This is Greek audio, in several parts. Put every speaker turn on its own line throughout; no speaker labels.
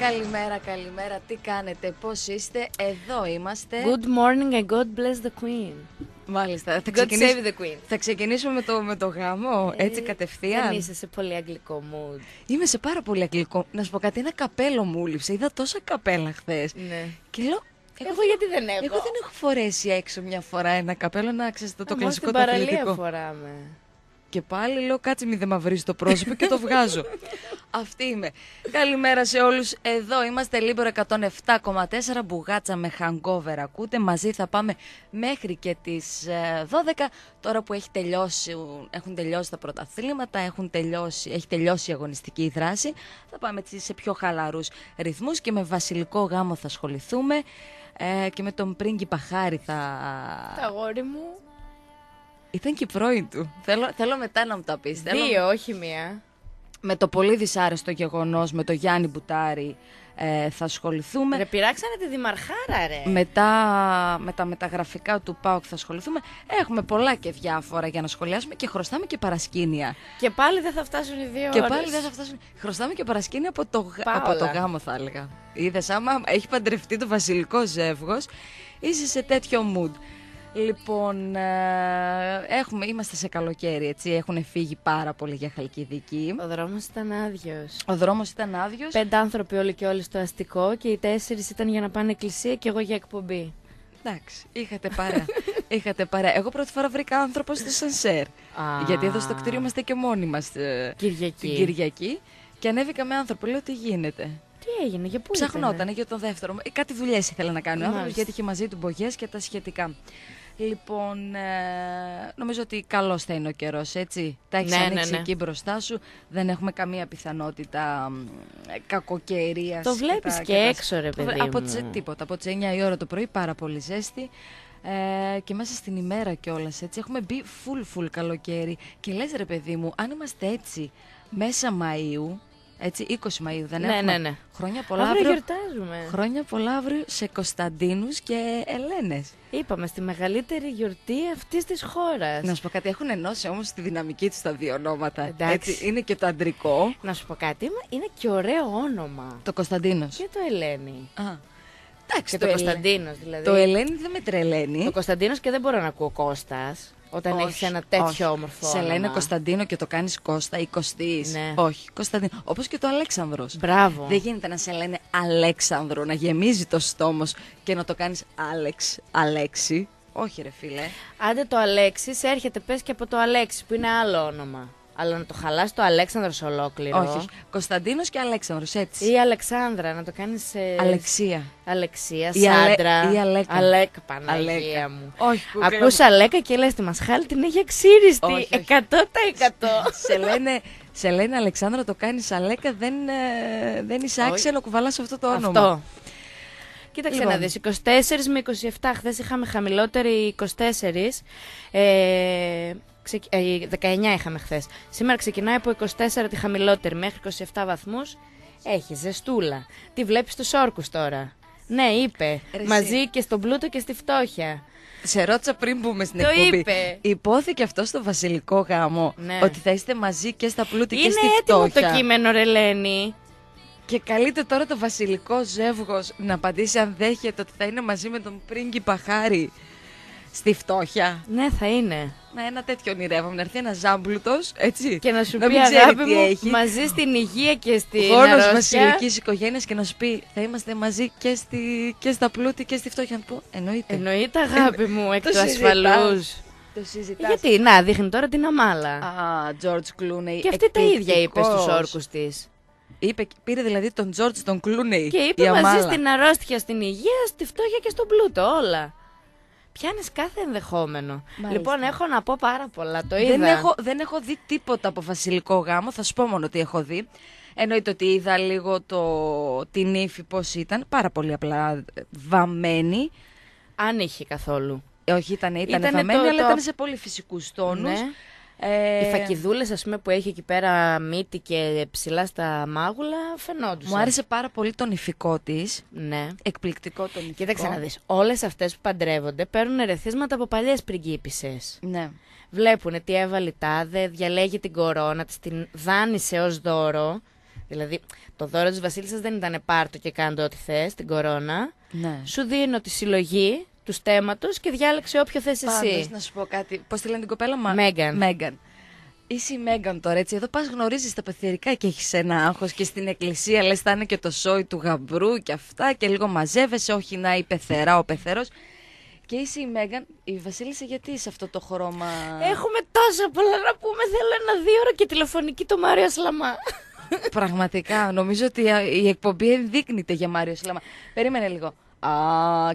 Καλημέρα, καλημέρα. Τι κάνετε, πώς είστε, εδώ είμαστε. Good
morning and God
bless the Queen. Μάλιστα. Θα God save the Queen. Θα ξεκινήσουμε με το, με το γάμο, ε, έτσι κατευθείαν. Δεν είσαι σε πολύ αγγλικό mood. Είμαι σε πάρα πολύ αγγλικό. Να σου πω κάτι, ένα καπέλο μου ήλυψε. Είδα τόσα καπέλα χθες. Ναι. Και λέω, εγώ, γιατί δεν έχω. Εγώ δεν έχω φορέσει έξω μια φορά ένα καπέλο, να ξέρεις το, το Α, κλασικό το στην παραλία φοράμε. Και πάλι λέω κάτσε μη δε μαυρίζει το πρόσωπο και το βγάζω. Αυτή είμαι. Καλημέρα σε όλους. Εδώ είμαστε Λίμπερο 107,4. Μπουγάτσα με hangover. Ακούτε. Μαζί θα πάμε μέχρι και τις 12. Ε, Τώρα που έχει τελειώσει, έχουν τελειώσει τα πρωταθλήματα, έχουν τελειώσει, έχει τελειώσει η αγωνιστική δράση. Θα πάμε σε πιο χαλαρούς ρυθμούς και με βασιλικό γάμο θα ασχοληθούμε. Ε, και με τον πρίγκι Παχάρη θα.
Τα γόρι μου.
Ήταν και πρώην του. Θέλω, θέλω μετά να μου τα πεις. Δύο, όχι μία με το πολύ δυσάρεστο γεγονός με το Γιάννη Μπουτάρη ε, θα ασχοληθούμε. Ρε πειράξανε τη Δημαρχάρα ρε. Με τα, μεταγραφικά του ΠΑΟΚ θα ασχοληθούμε. Έχουμε πολλά και διάφορα για να σχολιάσουμε και χρωστάμε και παρασκήνια.
Και πάλι δεν θα φτάσουν οι δύο Και πάλι δεν θα φτάσουν.
Χρωστάμε και παρασκήνια από το, από το γάμο θα έλεγα. Είδες άμα έχει παντρευτεί το βασιλικό ζεύγος είσαι σε τέτοιο mood. Λοιπόν, ε, έχουμε, είμαστε σε καλοκαίρι, έτσι. Έχουν φύγει πάρα πολύ για Χαλκιδική. Ο δρόμος ήταν άδειος. Ο δρόμος ήταν άδειος. Πέντε άνθρωποι όλοι
και όλοι στο αστικό και οι τέσσερις ήταν για να πάνε εκκλησία και εγώ για εκπομπή. Εντάξει, είχατε
παρά. είχατε παρά. Εγώ πρώτη φορά βρήκα άνθρωπο στο Σανσέρ. γιατί εδώ στο κτίριο είμαστε και μόνοι μας. Ε, Κυριακή. Την Κυριακή. Και ανέβηκα με άνθρωπο. Λέω τι γίνεται. Τι έγινε, για πού Ψαχνόταν για τον δεύτερο. Ε, κάτι δουλειές ήθελε να κάνει ο άνθρωπο γιατί είχε μαζί του μπογιές και τα σχετικά. Λοιπόν, ε, νομίζω ότι καλός θα είναι ο καιρός, έτσι. Τα έχεις ναι, ναι, ανοίξει ναι, εκεί μπροστά σου. Δεν έχουμε καμία πιθανότητα κακοκαιρίας. Το βλέπει και, έξω, ρε παιδί. Από τίποτα. Από τις 9 η ώρα το πρωί, πάρα πολύ ζέστη. Ε, και μέσα στην ημέρα κιόλας έτσι. Έχουμε μπει full full καλοκαίρι. Και λες, ρε παιδί μου, αν είμαστε έτσι μέσα Μαΐου, έτσι, 20 Μαΐου δεν ναι, έχουμε. Ναι, ναι. Χρόνια πολλά αύριο. αύριο γιορτάζουμε. Χρόνια πολλά αύριο σε Κωνσταντίνους και Ελένες. Είπαμε, στη μεγαλύτερη γιορτή αυτής της χώρας. Να σου πω κάτι, έχουν ενώσει όμως τη δυναμική τους τα δύο ονόματα. Έτσι, είναι και το αντρικό. Να σου πω κάτι, είναι και ωραίο όνομα. Το Κωνσταντίνος. Και το Ελένη. Α. Εντάξει, το, το Κωνσταντίνος δηλαδή. Το Ελένη δεν με τρελαίνει. Το Κωνσταντίνος και δεν μπορώ να ακούω Κώστας. Όταν έχεις ένα τέτοιο όχι. όμορφο. Σε λένε Κωνσταντίνο και το κάνεις Κώστα ή Κωστής. Ναι. Όχι, Κωνσταντίνο. Όπως και το Αλέξανδρος. Μπράβο. Δεν γίνεται να σε λένε Αλέξανδρο, να γεμίζει το στόμο και να το κάνεις Άλεξ, Αλέξη. Όχι, ρε φίλε. Άντε το Αλέξης έρχεται, πες και από το Αλέξη που είναι άλλο όνομα.
Αλλά να το χαλάσει το Αλέξανδρος ολόκληρο. Όχι. Κωνσταντίνος και Αλέξανδρος, έτσι. Ή Αλεξάνδρα, να το κάνεις. Ε... Αλεξία. Αλεξία, η Σάντρα. Ή Αλέκα. Αλέκα, Παναγία Αλέκα. μου. Όχι, Ακούς
Αλέκα και λες τη μασχάλη την έχει αξίριστη. 100%. σε λένε. Σε λένε Αλεξάνδρα, το κάνεις Αλέκα, δεν, ε, δεν είσαι άξιο κουβαλάς αυτό το όνομα. Αυτό. Κοίταξε να λοιπόν. δεις, 24 με 27, χθες είχαμε
χαμηλότερη 24, ε, 19 ε, είχαμε χθες. Σήμερα ξεκινάει από 24 τη χαμηλότερη μέχρι 27 βαθμούς. Έχει ζεστούλα. Τι βλέπεις στους όρκους τώρα. Ναι, είπε. Μαζί και στον πλούτο και στη φτώχεια.
Σε ρώτησα πριν μπούμε στην το Είπε. Υπόθηκε αυτό στο βασιλικό γάμο ναι. ότι θα είστε μαζί και στα πλούτη και στη φτώχεια. Είναι έτοιμο το κείμενο, Ρελένη. Και καλείται τώρα το βασιλικό ζεύγος να απαντήσει αν δέχεται ότι θα είναι μαζί με τον πρίγκιπα Χάρη στη φτώχεια. Ναι, θα είναι. Με ένα τέτοιο ονειρεύομαι να έρθει ένας ζάμπλουτος. Έτσι. Και να σου να πει αγάπη μου, έχει. μαζί στην υγεία
και στη Γόνος βασιλική
οικογένειας και να σου πει θα είμαστε μαζί και, στη, και στα πλούτη και στη φτώχεια. Να πω εννοείται. Εννοείται αγάπη μου εκ του ασφαλούς. Το συζητάς. Γιατί, να, δείχνει
τώρα την αμάλα.
Α, George Clooney. Και αυτή τα ίδια είπε στους όρκους της. Είπε, πήρε δηλαδή τον George τον Κλούνεϊ. Και είπε μαζί στην
αρρώστια, στην υγεία, στη φτώχεια και στον πλούτο, όλα
πιάνεις κάθε ενδεχόμενο. Λοιπόν, έχω να πω πάρα πολλά. Το είδα. Δεν έχω, δεν έχω δει τίποτα από βασιλικό γάμο. Θα σου πω μόνο τι έχω δει. Εννοείται ότι είδα λίγο το, την ύφη πώς ήταν. Πάρα πολύ απλά βαμμένη. Αν είχε καθόλου. Ε, όχι, ήταν, βαμμένη, αλλά το... ήταν σε πολύ φυσικούς τόνους. Ναι. Ε... Οι φακιδούλες, ας
πούμε, που έχει εκεί πέρα μύτη και ψηλά στα μάγουλα, φαινόντουσαν. Μου άρεσε πάρα πολύ το νηφικό της. Ναι. Εκπληκτικό το νηφικό. Κοίταξε να δεις. Όλες αυτές που παντρεύονται παίρνουν ερεθίσματα από παλιές πριγκίπισε. Ναι. Βλέπουν τι έβαλε τάδε, διαλέγει την κορώνα της, την δάνεισε ως δώρο. Δηλαδή, το δώρο της Βασίλισσας δεν ήταν πάρτο και κάντε ό,τι θες, την κορώνα. Ναι. Σου δίνω τη συλλογή του στέματος και
διάλεξε όποιο θες εσύ. να σου πω κάτι. Πώς τη λένε την κοπέλα μα. Μέγαν. Μέγαν. Είσαι η Μέγαν τώρα, έτσι. Εδώ πας γνωρίζεις τα πεθερικά και έχεις ένα άγχος και στην εκκλησία λες θα είναι και το σόι του γαμπρού και αυτά και λίγο μαζεύεσαι. Όχι να η πεθερά, ο πεθερός. Και είσαι η Μέγαν, η Βασίλισσα, γιατί είσαι αυτό το χρώμα. Έχουμε τόσα πολλά να πούμε. Θέλω ένα δύο
ώρα και τηλεφωνική το Μάριο Σλαμά.
Πραγματικά, νομίζω ότι η εκπομπή ενδείκνυται για Μάριο Σλαμά. Περίμενε λίγο. Α,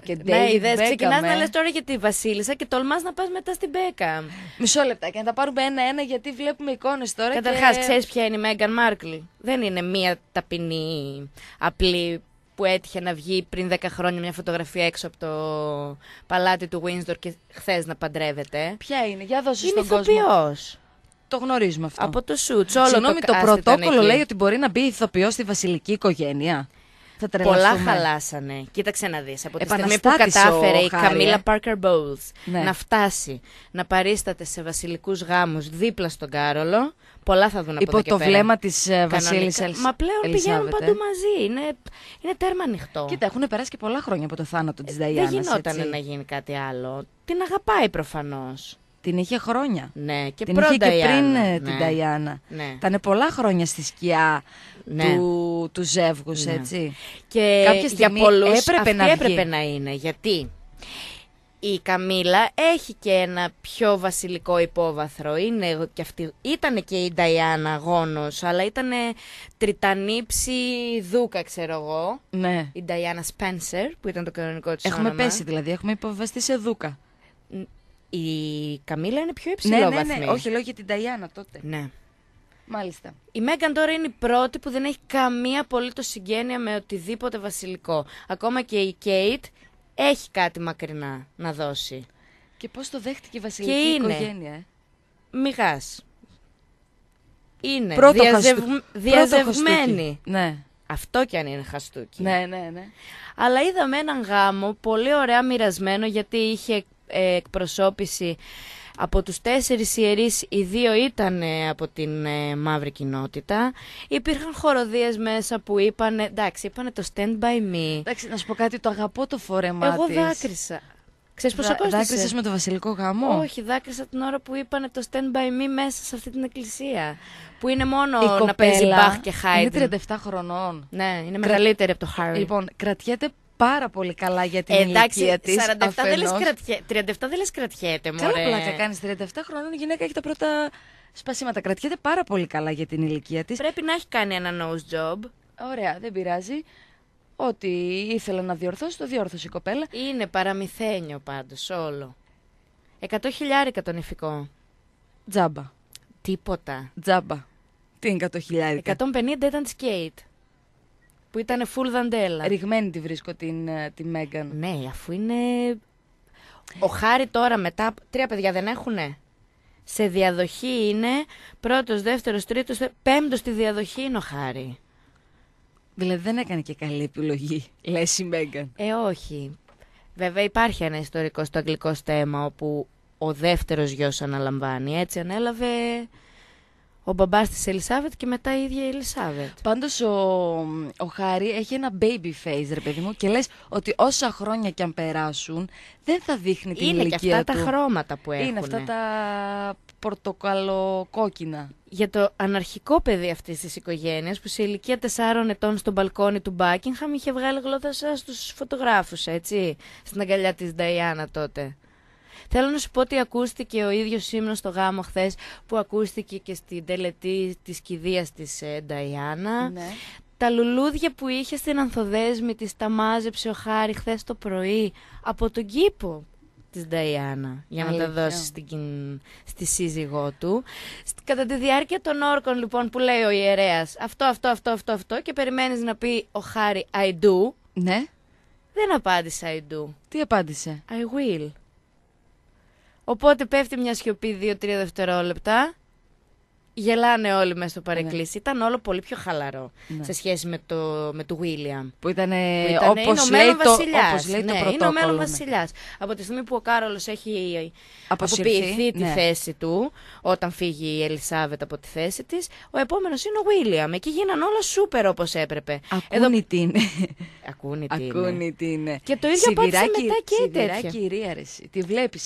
και Ναι, είδε. Ξεκινάς να λες τώρα για τη Βασίλισσα και τολμάς να πας μετά στην Μπέκα. Μισό λεπτά και να τα πάρουμε ένα-ένα γιατί βλέπουμε εικόνες τώρα. Καταρχάς, και... ξέρεις
ποια είναι η Μέγαν Μάρκλ. Δεν είναι μία ταπεινή, απλή που έτυχε να βγει πριν 10 χρόνια μια φωτογραφία έξω από το παλάτι του Βίνσδορ και χθες να παντρεύεται.
Ποια είναι, για δώσει στον κόσμο. Είναι το γνωρίζουμε αυτό.
Από το σουτ. Συγγνώμη, το, το πρωτόκολλο λέει ότι
μπορεί να μπει ηθοποιός στη βασιλική οικογένεια. Θα Πολλά χαλάσανε. Κοίταξε
να δεις. Από τη στιγμή που κατάφερε η Καμίλα ε. Πάρκερ Μπόουλ ναι. να φτάσει να παρίσταται σε βασιλικούς γάμους δίπλα στον Κάρολο, πολλά θα δουν από Υπό το πέρα. βλέμμα της ε, Βασίλισσα Μα πλέον πηγαίνουν παντού μαζί. Είναι,
είναι τέρμα ανοιχτό. Κοίτα, έχουν περάσει και πολλά χρόνια από το θάνατο της Νταϊάννα. Ε, δεν γινόταν να
γίνει κάτι άλλο.
Την αγαπάει προφανώς. Την είχε χρόνια. Ναι, και την είχε και πριν την ναι. Νταϊάννα Ναι. Ήταν πολλά χρόνια στη σκιά ναι. του, του ζεύγους, ναι. έτσι. Και Κάποια στιγμή για πολλούς έπρεπε, να έπρεπε να
είναι. Γιατί η Καμίλα έχει και ένα πιο βασιλικό υπόβαθρο. Είναι και αυτή, ήταν και η Νταϊάννα γόνος, αλλά ήταν τριτανύψη δούκα, ξέρω εγώ. Ναι. Η Νταϊάννα Σπένσερ, που ήταν το κανονικό της. Έχουμε πέσει δηλαδή, έχουμε υποβαστεί σε δούκα. Η Καμίλα είναι πιο ναι, υψηλό ναι, ναι, ναι, όχι λέω
για την Νταϊάννα τότε. Ναι. Μάλιστα.
Η Μέγαν τώρα είναι η πρώτη που δεν έχει καμία απολύτως συγγένεια με οτιδήποτε βασιλικό. Ακόμα και η Κέιτ έχει κάτι μακρινά να δώσει.
Και πώς το δέχτηκε η βασιλική και είναι οικογένεια. Ε?
Είναι Πρώτο διαζευ... διαζευμένη. ναι. Αυτό κι αν είναι χαστούκι. Ναι, ναι, ναι. Αλλά είδαμε έναν γάμο πολύ ωραία μοιρασμένο γιατί είχε ε, εκπροσώπηση από τους τέσσερις ιερείς οι δύο ήταν από την ε, μαύρη κοινότητα. Υπήρχαν χοροδίες μέσα που είπαν, εντάξει, είπαν το
Stand By Me. Εντάξει, να σου πω κάτι, το αγαπώ το φορέμα Εγώ της. δάκρυσα.
Ξέρεις πώς Δα, Δάκρυσες με το βασιλικό γάμο. Όχι, δάκρυσα την ώρα που είπαν το Stand By Me μέσα σε αυτή την εκκλησία. Που είναι μόνο να παίζει Μπαχ και Χάιντ. Είναι 37 χρονών. Ναι, είναι μεγαλύτερη από το
Χάρι. Λοιπόν, κρατιέται πάρα πολύ καλά για την ε, Εντάξει, ηλικία τη. 47, 37 δεν λες κρατιέται, μωρέ. Καλά πλάκα κάνεις. 37 χρονών η γυναίκα έχει τα πρώτα σπασίματα. Κρατιέται
πάρα πολύ καλά για την ηλικία της. Πρέπει να έχει κάνει ένα nose job.
Ωραία, δεν πειράζει.
Ό,τι ήθελα να διορθώσει, το διόρθωσε η κοπέλα. Είναι παραμυθένιο πάντως όλο. Εκατό χιλιάρικα τον ηφικό. Τζάμπα. Τίποτα.
Τζάμπα. Τι είναι 100 χιλιάρικα. 150 ήταν τη που ήταν full δαντέλα. Ριγμένη τη βρίσκω την, ε, την Μέγαν. Ναι, αφού είναι. Ο
Χάρη τώρα μετά. Τρία παιδιά δεν έχουνε. Σε διαδοχή είναι πρώτος, δεύτερος, τρίτος, πέμπτος στη διαδοχή είναι ο Χάρη. Δηλαδή δεν έκανε και καλή επιλογή, λέει η Μέγαν. Ε, όχι. Βέβαια υπάρχει ένα ιστορικό στο αγγλικό στέμα όπου ο δεύτερος γιος αναλαμβάνει. Έτσι ανέλαβε
ο μπαμπάς της Ελισάβετ και μετά η ίδια η Ελισάβετ. Πάντως ο, ο Χάρη έχει ένα baby face, ρε παιδί μου, και λες ότι όσα χρόνια κι αν περάσουν δεν θα δείχνει την είναι ηλικία Είναι αυτά τα χρώματα που έχουν. Είναι αυτά τα πορτοκαλοκόκκινα.
Για το αναρχικό παιδί αυτής της οικογένειας που σε ηλικία 4 ετών στο μπαλκόνι του Μπάκινγχαμ είχε βγάλει γλώσσα στους φωτογράφους, έτσι. Στην αγκαλιά της Νταϊάννα τότε. Θέλω να σου πω ότι ακούστηκε ο ίδιος ύμνος στο γάμο χθες που ακούστηκε και στην τελετή της κηδείας της ε, Νταϊάννα. Ναι. Τα λουλούδια που είχε στην ανθοδέσμη της τα μάζεψε ο Χάρη χθες το πρωί από τον κήπο της Νταϊάννα για να τα δώσεις στην, στη σύζυγό του. Κατά τη διάρκεια των όρκων λοιπόν που λέει ο ιερέας αυτό, αυτό, αυτό, αυτό, αυτό και περιμένεις να πει ο Χάρη I do. Ναι. Δεν απάντησε I do. Τι απάντησε? I will. Οπότε πέφτει μια σιωπή 2-3 δευτερόλεπτα Γελάνε όλοι μέσα στο ναι. παρεκκλήσι. Ήταν όλο πολύ πιο χαλαρό ναι. σε σχέση με το, με του Βίλιαμ. Που ήταν όπω λέει το, ναι, πρωτόκολλο είναι ο μέλλον βασιλιά. βασιλιάς. Από τη στιγμή που ο Κάρολος έχει
Αποσυρθεί, αποποιηθεί τη θέση
του, όταν φύγει η Ελισάβετ από τη θέση της, ο επόμενος είναι ο Βίλιαμ. Εκεί γίναν όλα σούπερ όπως έπρεπε. Ακούνη Εδώ... τι είναι. τι Και το ίδιο πάτησε μετά και η τέτοια.
κυρία Τη
βλέπεις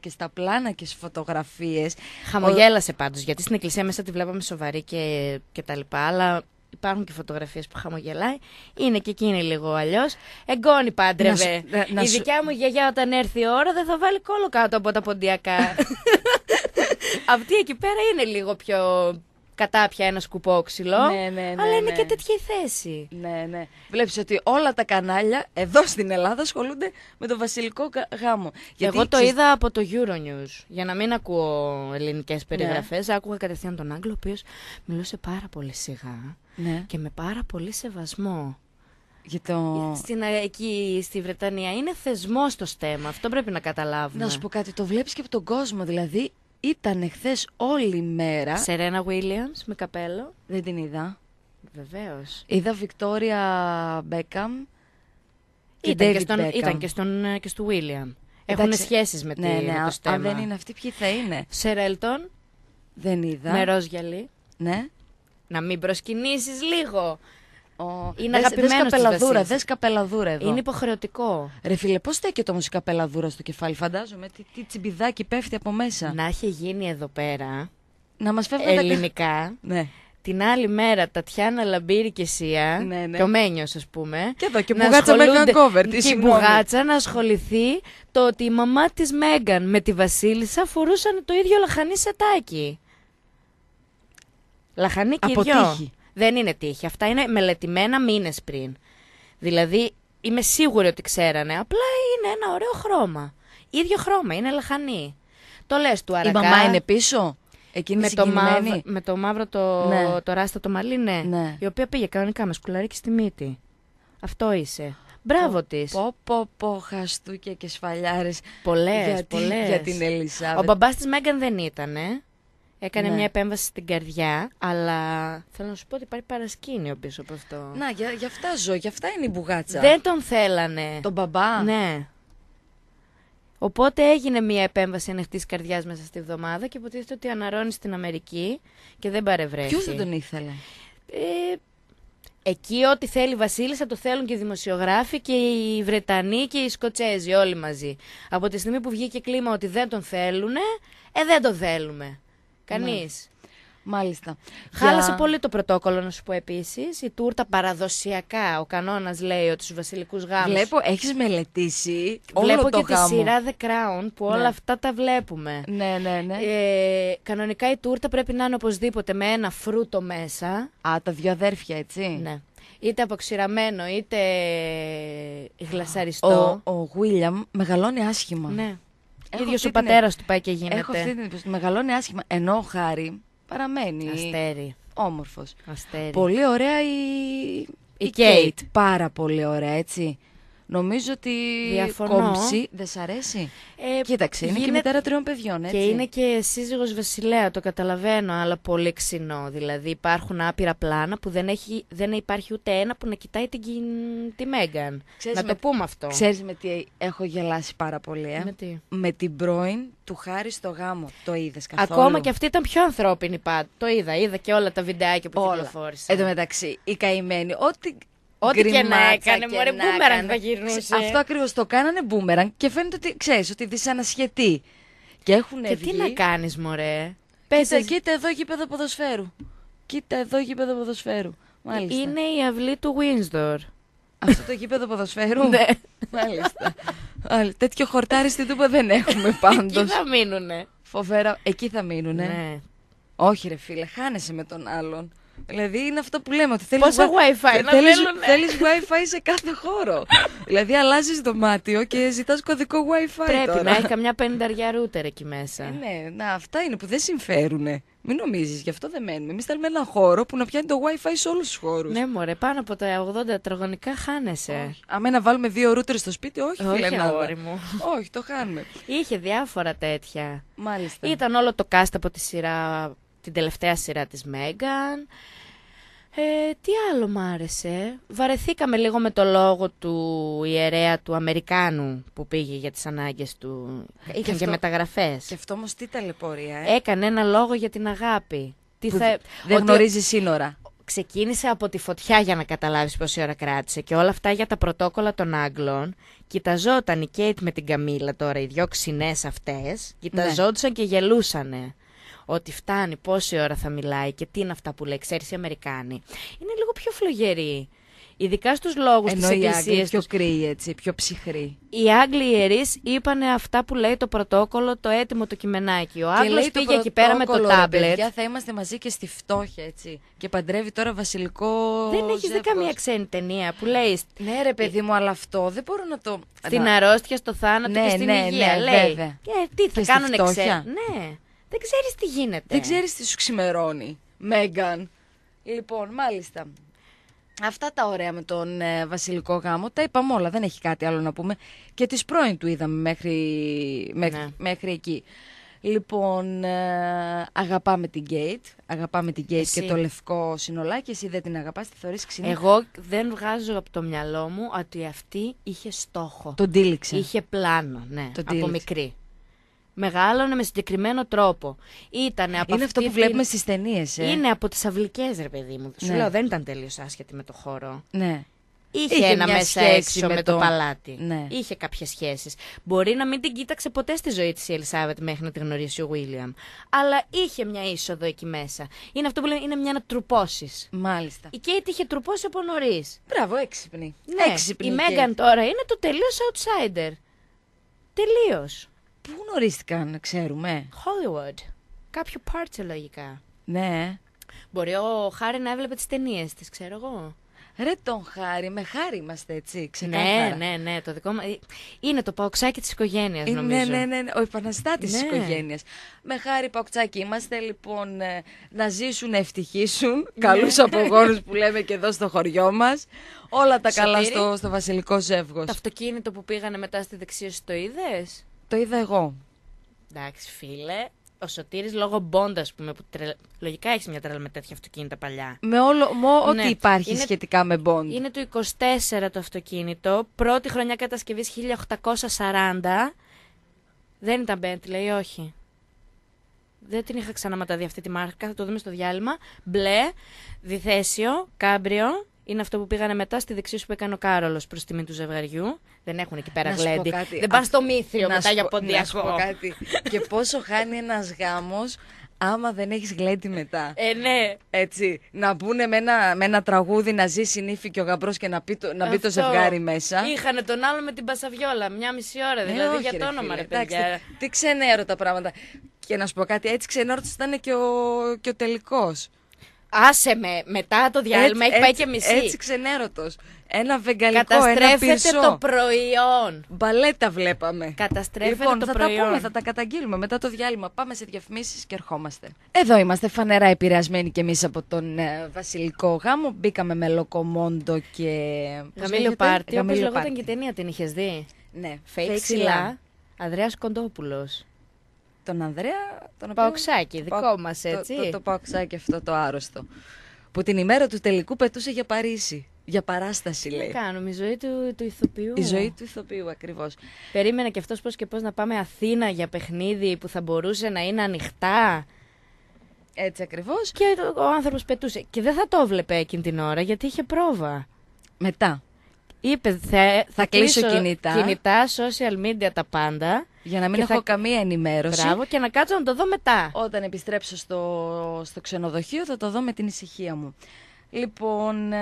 και στα, πλάνα και στις φωτογραφίες. Χαμογέλασε πάντως γιατί στην εκκλησία μέσα τη βλέπαμε σοβαρή και, και τα λοιπά, αλλά υπάρχουν και φωτογραφίες που χαμογελάει. Είναι και εκείνη λίγο αλλιώς. Εγκόνη πάντρευε. η δικιά μου γιαγιά όταν έρθει η ώρα δεν θα βάλει κόλλο κάτω από τα ποντιακά.
Αυτή εκεί πέρα είναι λίγο πιο κατάπια ένα σκουπό ξυλό. Ναι, ναι, ναι, αλλά είναι ναι. και τέτοια η θέση. Ναι, ναι. Βλέπεις ότι όλα τα κανάλια εδώ στην Ελλάδα ασχολούνται με τον βασιλικό γάμο. Γιατί Εγώ το είδα
από το Euronews. Για να μην ακούω ελληνικές ναι. περιγραφές, άκουγα κατευθείαν τον Άγγλο, ο οποίος μιλούσε πάρα πολύ σιγά ναι. και με πάρα πολύ σεβασμό.
Για το... Στην,
ε, εκεί στη Βρετανία είναι θεσμός το στέμα. Αυτό πρέπει να καταλάβουμε. Να σου πω
κάτι, το βλέπεις και από τον κόσμο. Δηλαδή ήταν χθες όλη μέρα. Σερένα Βίλιαμ με καπέλο. Δεν την είδα. Βεβαίως. Είδα Βικτόρια Μπέκαμ. Ήταν, και στον, ήταν και
στον και στο Βίλιαμ. Έχουν σχέσεις με, ναι, ναι, με το στέμα. Αν δεν είναι
αυτή, ποιοι θα είναι. Σερέλτον. Δεν είδα. Με ροζ Ναι.
Να μην προσκυνήσεις λίγο. Είναι αγαπημένο καπελαδούρα. Δες
καπελαδούρα εδώ. Είναι υποχρεωτικό. Ρε φίλε, πώς στέκεται το η καπελαδούρα στο κεφάλι, φαντάζομαι. Τι, τι τσιμπιδάκι πέφτει από μέσα. Να έχει γίνει εδώ πέρα. Να μας φεύγουν ελληνικά. Τα... Ναι.
Την άλλη μέρα, Τατιάνα Λαμπύρη και Σία, ναι, και ο Μένιος, ας πούμε.
Και εδώ, και μπουγάτσα Μέγαν Κόβερ. Και η μπουγάτσα
να ασχοληθεί το ότι η μαμά της Μέγαν με τη Βασίλισσα φορούσαν το ίδιο λαχανί σετάκι. Λαχανί και Αποτύχει. Δεν είναι τύχη. Αυτά είναι μελετημένα μήνες πριν. Δηλαδή είμαι σίγουρη ότι ξέρανε. Απλά είναι ένα ωραίο χρώμα. Ίδιο χρώμα, είναι λαχανή. Το λες του αρακά. Η μαμά είναι πίσω. Εκείνη με, το μαύρο, με το μαύρο το, ναι. το ράστα το μαλλί, ναι. ναι, Η οποία πήγε κανονικά με σκουλαρίκι στη μύτη. Αυτό είσαι. Μπράβο της. Πω, πω, πω, χαστούκια και σφαλιάρες. Πολλές, πολλές. Για την Ελισάβετ. Ο μπαμπάς της Μέγκαν δεν ήταν. Έκανε ναι. μια επέμβαση στην καρδιά, αλλά θέλω να σου πω ότι υπάρχει παρασκήνιο πίσω από αυτό.
Να, για, για αυτά ζω, για αυτά είναι η μπουγάτσα. Δεν
τον θέλανε. Τον μπαμπά. Ναι. Οπότε έγινε μια επέμβαση ανοιχτής καρδιάς μέσα στη βδομάδα και υποτίθεται ότι αναρώνει στην Αμερική και δεν παρευρέθηκε. Ποιος δεν τον ήθελε. Ε, εκεί ό,τι θέλει η Βασίλισσα το θέλουν και οι δημοσιογράφοι και οι Βρετανοί και οι Σκοτσέζοι όλοι μαζί. Από τη στιγμή που βγήκε κλίμα ότι δεν τον θέλουν, ε δεν τον θέλουμε. Κανείς. Ναι. Μάλιστα. Χάλασε πολύ το πρωτόκολλο, να σου πω επίσης. Η τούρτα παραδοσιακά. Ο κανόνας λέει ότι στους βασιλικούς γάμους. Βλέπω, έχεις μελετήσει. Όλο βλέπω το και τη σειρά The Crown που όλα ναι. αυτά τα βλέπουμε. Ναι, ναι, ναι. Ε, κανονικά η τούρτα πρέπει να είναι οπωσδήποτε με ένα φρούτο μέσα. Α, τα δυο αδέρφια, έτσι. Ναι. Είτε αποξηραμένο, είτε
γλασαριστό. Ο Βίλιαμ μεγαλώνει άσχημα. Ναι ίδιο ο πατέρας του πάει και γίνεται. Έχω αυτή την εντύπωση. Μεγαλώνει άσχημα. Ενώ ο Χάρη παραμένει. Αστέρι. Όμορφος. Πολύ ωραία η. Η, Κέιτ Πάρα πολύ ωραία, έτσι. Νομίζω ότι Διαφωνώ. κόμψη δεν σ' αρέσει. Ε,
Κοίταξε, είναι και μητέρα
τριών παιδιών, έτσι. Και είναι
και σύζυγος βασιλέα, το καταλαβαίνω, αλλά πολύ ξινό. Δηλαδή υπάρχουν άπειρα πλάνα που δεν, έχει, δεν υπάρχει ούτε ένα που να κοιτάει την,
τη Μέγαν. να το πούμε αυτό. Ξέρεις με τι έχω γελάσει πάρα πολύ, ε? Με, τι? με την πρώην του χάρη στο γάμο. Το είδες καθόλου. Ακόμα και
αυτή ήταν πιο ανθρώπινη πάντα. Το είδα, είδα
και όλα τα βιντεάκια που κυκλοφόρησαν. Εν τω μεταξύ, η καημένη, ό,τι Ό,τι και να έκανε, μωρέ, μπούμεραν θα γυρνούσε. Αυτό ακριβώς το κάνανε μπούμεραν και φαίνεται ότι ξέρεις ότι δυσανασχετεί. Και έχουν Και τι να κάνεις, μωρέ. Κοίτα, κοίτα εδώ γήπεδο ποδοσφαίρου. Κοίτα εδώ γήπεδο ποδοσφαίρου. Μάλιστα. Είναι η αυλή του Windsor. Αυτό το γήπεδο ποδοσφαίρου. Ναι. Μάλιστα. Τέτοιο χορτάρι στην τούπα δεν έχουμε πάντω. Εκεί θα μείνουνε. Φοβερά. Εκεί θα μείνουνε. Ναι. Όχι, ρε φίλε, χάνεσαι με τον άλλον. Δηλαδή είναι αυτό που λέμε ότι θέλεις, Πόσο wifi, να θέλεις, θέλουν, θέλεις wifi σε κάθε χώρο. δηλαδή αλλάζεις δωμάτιο και ζητα κωδικό wifi Πρέπει τώρα. να έχει καμιά πενταριά ρούτερ εκεί μέσα. Ε, ναι, να, αυτά είναι που δεν συμφέρουν. Μην νομίζεις, γι' αυτό δεν μένουμε. Εμείς θέλουμε έναν χώρο που να πιάνει το wifi σε όλους τους χώρους. Ναι μωρέ, πάνω από τα 80 τετραγωνικά χάνεσαι. Αν Αμέ να βάλουμε δύο ρούτερ στο σπίτι, όχι φίλε μου. Όχι, το χάνουμε. Είχε
διάφορα τέτοια. Μάλιστα. Ήταν όλο το cast από τη σειρά την τελευταία σειρά της Μέγαν. Ε, τι άλλο μ' άρεσε. Βαρεθήκαμε λίγο με το λόγο του ιερέα του Αμερικάνου που πήγε για τις ανάγκες του. Ε, Είχαν και, αυτό... και μεταγραφές.
Και αυτό όμως τι ταλαιπωρία. Ε?
Έκανε ένα λόγο για την αγάπη. Τι θα... Δεν ότι... γνωρίζει σύνορα. Ξεκίνησε από τη φωτιά για να καταλάβεις πόση ώρα κράτησε και όλα αυτά για τα πρωτόκολλα των Άγγλων. Κοιταζόταν η Κέιτ με την Καμίλα τώρα, οι δυο ξινές αυτές. Ναι. Κοιταζόντουσαν ναι. και γελούσανε ότι φτάνει, πόση ώρα θα μιλάει και τι είναι αυτά που λέει. Ξέρεις οι Αμερικάνοι. Είναι λίγο πιο φλογεροί. Ειδικά στους λόγους της Εκκλησίας. Πιο κρύοι,
έτσι, πιο ψυχροί.
Οι Άγγλοι ιερεί είπαν αυτά που λέει το πρωτόκολλο, το έτοιμο το κειμενάκι. Ο Άγγλο πήγε εκεί πέρα με το τάμπλετ. Παιδιά,
θα είμαστε μαζί και στη φτώχεια, έτσι. Και παντρεύει τώρα βασιλικό. Δεν έχεις δει καμία ξένη ταινία που λέεις. Ναι, ρε ε, παιδί μου, αλλά αυτό δεν μπορώ να το. Στην αρρώστια, στο θάνατο ναι, και στην ναι, υγεία. Ναι, λέει. Ε, και τι θα και κάνουν ξένοι. Ναι. Δεν ξέρεις τι γίνεται. Δεν ξέρεις τι σου ξημερώνει. Μέγαν. Λοιπόν, μάλιστα. Αυτά τα ωραία με τον ε, βασιλικό γάμο. Τα είπαμε όλα. Δεν έχει κάτι άλλο να πούμε. Και τις πρώην του είδαμε μέχρι, μέχρι, ναι. εκεί. Λοιπόν, ε, αγαπάμε την Γκέιτ Αγαπάμε την Γκέιτ και το λευκό συνολάκι. Εσύ δεν την αγαπάς, τη θεωρείς ξινή. Εγώ
δεν βγάζω από το μυαλό μου ότι αυτή είχε στόχο. Τον Είχε πλάνο, ναι. Τον από μικρή μεγάλωνε με συγκεκριμένο τρόπο. Ήτανε από είναι αυτό που βλέπουμε στις
ταινίες. Ε? Είναι
από τις αυλικές, ρε παιδί μου. Ναι. λέω, δεν ήταν τελείως άσχετη με το χώρο. Ναι.
Είχε, Είχε ένα μέσα έξω με, το... παλάτι. Ναι.
Είχε κάποιες σχέσεις. Μπορεί να μην την κοίταξε ποτέ στη ζωή της η Ελισάβετ μέχρι να τη γνωρίσει ο Βίλιαμ. Αλλά είχε μια είσοδο εκεί μέσα. Είναι αυτό που λέμε, είναι μια να τρουπώσεις. Μάλιστα. Η Κέιτ είχε τρουπώσει από νωρίς. Μπράβο, έξυπνη. Ναι. η Μέγαν τώρα είναι το τελείως outsider.
Τελείως. Πού γνωρίστηκαν, ξέρουμε.
Hollywood. Κάποιο πάρτι λογικά. Ναι. Μπορεί ο Χάρη να έβλεπε τις ταινίες της, ξέρω εγώ. Ρε τον Χάρη, με Χάρη είμαστε
έτσι, ξεκάθαρα. Ναι, ναι, ναι, το δικό Είναι το παοξάκι της οικογένειας. Ε, ναι, νομίζω. Ναι, ναι, ναι, ο επαναστάτης ναι. της οικογένειας. Με Χάρη παοξάκι είμαστε λοιπόν ε, να ζήσουν, να ευτυχήσουν, ναι. καλούς Καλού απογόνους που λέμε και εδώ στο χωριό μας. Όλα τα καλά στο, στο βασιλικό ζεύγος. Το
αυτοκίνητο που πήγανε μετά στη δεξίωση το είδες
το είδα εγώ.
Εντάξει, φίλε. Ο Σωτήρης λόγω μπόντα, ας πούμε, που λογικά έχεις μια τρέλα με τέτοια αυτοκίνητα παλιά. Με όλο με ό,τι ναι, υπάρχει σχετικά με μπόντα. Είναι του 24 το αυτοκίνητο, πρώτη χρονιά κατασκευής 1840. Δεν ήταν Bentley, όχι. Δεν την είχα ξαναματαδεί αυτή τη μάρκα, θα το δούμε στο διάλειμμα. Μπλε, διθέσιο, κάμπριο, είναι αυτό που πήγανε μετά στη δεξί σου που έκανε ο Κάρολος προς τιμή του ζευγαριού. Δεν έχουν εκεί πέρα γλέντι. Δεν πας στο μύθιο μετά για ποντιακό. Να σου πω κάτι.
και πόσο χάνει ένας γάμος άμα δεν έχεις γλέντι μετά. Ε, ναι. Έτσι. Να μπουν με ένα, με ένα τραγούδι να ζήσει νύφη και ο γαμπρός και να, το, να μπει το ζευγάρι μέσα. Είχανε τον άλλο με την
Πασαβιόλα, μια μισή ώρα ναι, δηλαδή, ε, όχι, για το όνομα, ρε, ρε παιδιά.
Τι, τι τα πράγματα. Και να σου πω κάτι, έτσι ξενέρωτος ήταν και ο, και ο τελικός. Άσε με, μετά το διάλειμμα έχει πάει και μισή. Έτσι ξενέρωτος. Ένα βεγγαλικό Καταστρέφεται ένα πίσω. το προϊόν. Μπαλέτα βλέπαμε. Καταστρέφεται λοιπόν, το θα προϊόν. Θα τα πούμε, θα τα καταγγείλουμε μετά το διάλειμμα. Πάμε σε διαφημίσεις και ερχόμαστε. Εδώ είμαστε φανερά επηρεασμένοι κι εμείς από τον ε, βασιλικό γάμο. Μπήκαμε με λοκομόντο και. Γαμήλιο πάρτι. Όπως λεγόταν
και η ταινία, την είχες δει. Ναι, Φέιξιλα. Αδρέας
τον Ανδρέα. Τον Παοξάκι, δικό μα έτσι. Το, το, το Παοξάκι αυτό το άρρωστο. Που την ημέρα του τελικού πετούσε για Παρίσι. Για παράσταση, λέει. Τι
κάνουμε, η ζωή του, του ηθοποιού. Η ζωή του ηθοποιού, ακριβώς. Περίμενε και αυτός πώς και πώς να πάμε Αθήνα για παιχνίδι που θα μπορούσε να είναι ανοιχτά. Έτσι ακριβώς. Και ο άνθρωπος πετούσε. Και δεν θα το βλέπε εκείνη την ώρα γιατί είχε πρόβα. Μετά.
Είπε, θα, κλείσω κινητά. κινητά, social media, τα πάντα. Για να μην έχω καμία ενημέρωση. Μπράβο, και να κάτσω να το δω μετά. Όταν επιστρέψω στο, στο ξενοδοχείο θα το δω με την ησυχία μου. Λοιπόν, ε,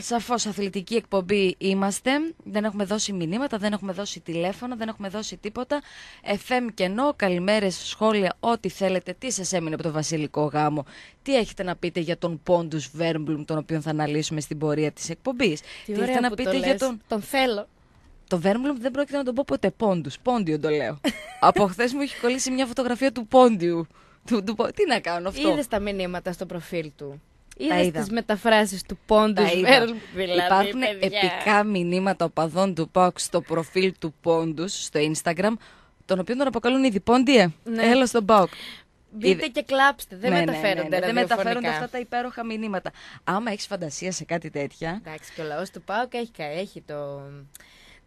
σαφώς αθλητική εκπομπή είμαστε. Δεν έχουμε δώσει μηνύματα, δεν έχουμε δώσει τηλέφωνα, δεν έχουμε δώσει τίποτα. FM κενό, καλημέρες, σχόλια, ό,τι θέλετε. Τι σας έμεινε από το βασιλικό γάμο, τι έχετε να πείτε για τον Πόντους Βέρμπλουμ, τον οποίο θα αναλύσουμε στην πορεία της εκπομπής Τι, τι έχετε να πείτε το για τον. Τον θέλω. Το Βέρμπλουμ δεν πρόκειται να τον πω ποτέ Πόντους. Πόντιο το λέω. από χθες μου έχει κολλήσει μια φωτογραφία του Πόντιου. τι να κάνω αυτό. Είδες τα
μηνύματα στο προφίλ του. Είδες τις
μεταφράσεις του Πόντους Δηλαδή, Υπάρχουν παιδιά. επικά μηνύματα οπαδών του ΠΑΟΚ στο προφίλ του Πόντους στο Instagram, τον οποίο τον αποκαλούν ήδη Πόντιε. Ναι. Έλα στον ΠΑΟΚ. Μπείτε και κλάψτε. Δεν ναι, ναι, ναι μεταφέρονται. Ναι, ναι, δεν μεταφέρονται αυτά τα υπέροχα μηνύματα. Άμα έχεις φαντασία σε κάτι τέτοια. Εντάξει, και ο λαός του Πάουκ έχει, έχει
το,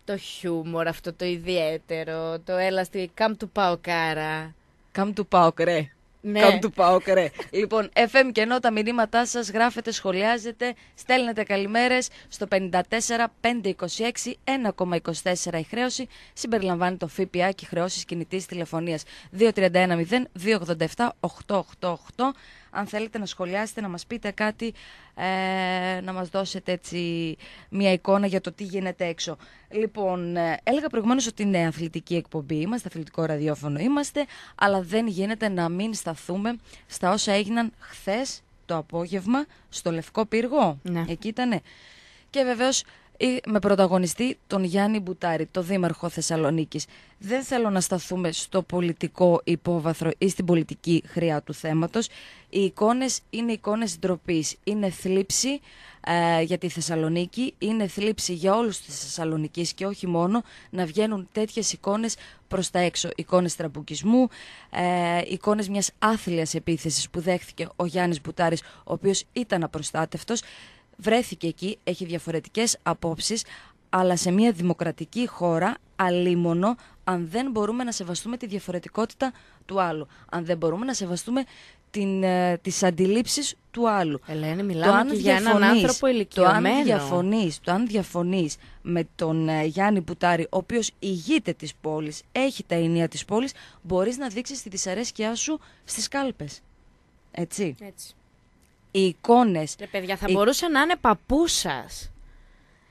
το χιούμορ, αυτό το ιδιαίτερο. Το έλα στη καμ του
άρα. Καμ του Πάουκ, ρε. Ναι. του πάω, καρέ. λοιπόν, FM και ενώ τα μηνύματά σας γράφετε, σχολιάζετε, στέλνετε καλημέρες στο 54 526 1,24 η χρέωση. Συμπεριλαμβάνει το ΦΠΑ και χρεώσεις κινητής τηλεφωνίας 2310 287 888. Αν θέλετε να σχολιάσετε, να μας πείτε κάτι, ε, να μας δώσετε έτσι μια εικόνα για το τι γίνεται έξω. Λοιπόν, ε, έλεγα προηγουμένως ότι είναι αθλητική εκπομπή είμαστε, αθλητικό ραδιόφωνο είμαστε, αλλά δεν γίνεται να μην σταθούμε στα όσα έγιναν χθες το απόγευμα στο Λευκό Πύργο. Ναι. Εκεί ήτανε. Και βεβαίως ή με πρωταγωνιστή τον Γιάννη Μπουτάρη, το Δήμαρχο Θεσσαλονίκης. Δεν θέλω να σταθούμε στο πολιτικό υπόβαθρο ή στην πολιτική χρειά του θέματος. Οι εικόνες είναι εικόνες ντροπής. Είναι θλίψη ε, για τη Θεσσαλονίκη, είναι θλίψη για όλους της Θεσσαλονική και όχι μόνο να βγαίνουν τέτοιες εικόνες προς τα έξω. εικόνες τραμπουκισμού, ε, εικόνες μιας άθλιας που δέχθηκε ο Γιάννης Μπουτάρης, ο οποίος ήταν απροστάτευτος βρέθηκε εκεί, έχει διαφορετικές απόψεις, αλλά σε μια δημοκρατική χώρα αλίμονο αν δεν μπορούμε να σεβαστούμε τη διαφορετικότητα του άλλου. Αν δεν μπορούμε να σεβαστούμε την, ε, τις αντιλήψεις του άλλου. Ελένη, μιλάμε το και για έναν άνθρωπο ηλικιωμένο. Το αν διαφωνείς, με τον ε, Γιάννη Πουτάρη, ο οποίος ηγείται της πόλης, έχει τα ενία της πόλης, μπορείς να δείξεις τη δυσαρέσκειά σου στις κάλπες. Έτσι. Έτσι οι εικόνε. Και
παιδιά, θα μπορούσε
να είναι παππούς σας.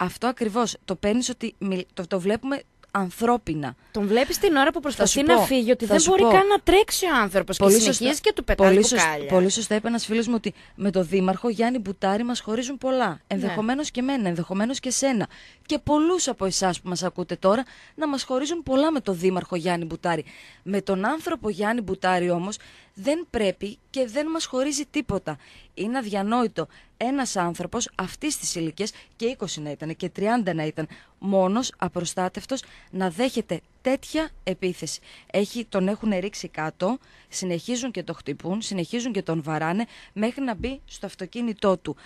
Αυτό ακριβώς. Το παίρνεις ότι το, το βλέπουμε ανθρώπινα. Τον
βλέπεις την ώρα που προσπαθεί να φύγει, ότι δεν μπορεί καν να
τρέξει ο άνθρωπος. Και συνεχίζει και του πετάει πολύ, σωστά, πολύ σωστά είπε ένας φίλος μου ότι με τον Δήμαρχο Γιάννη Μπουτάρη μας χωρίζουν πολλά. Ενδεχομένω ναι. και εμένα, ενδεχομένως και σένα. Και πολλούς από εσάς που μας ακούτε τώρα να μας χωρίζουν πολλά με το Δήμαρχο Γιάννη Μπουτάρη. Με τον άνθρωπο Γιάννη Μπουτάρη όμως δεν πρέπει και δεν μας χωρίζει τίποτα. Είναι αδιανόητο ένας άνθρωπος αυτής της ηλικίας και 20 να ήταν και 30 να ήταν μόνος, απροστάτευτος, να δέχεται τέτοια επίθεση. Έχει, τον έχουν ρίξει κάτω, συνεχίζουν και το χτυπούν, συνεχίζουν και τον βαράνε μέχρι να μπει στο αυτοκίνητό του.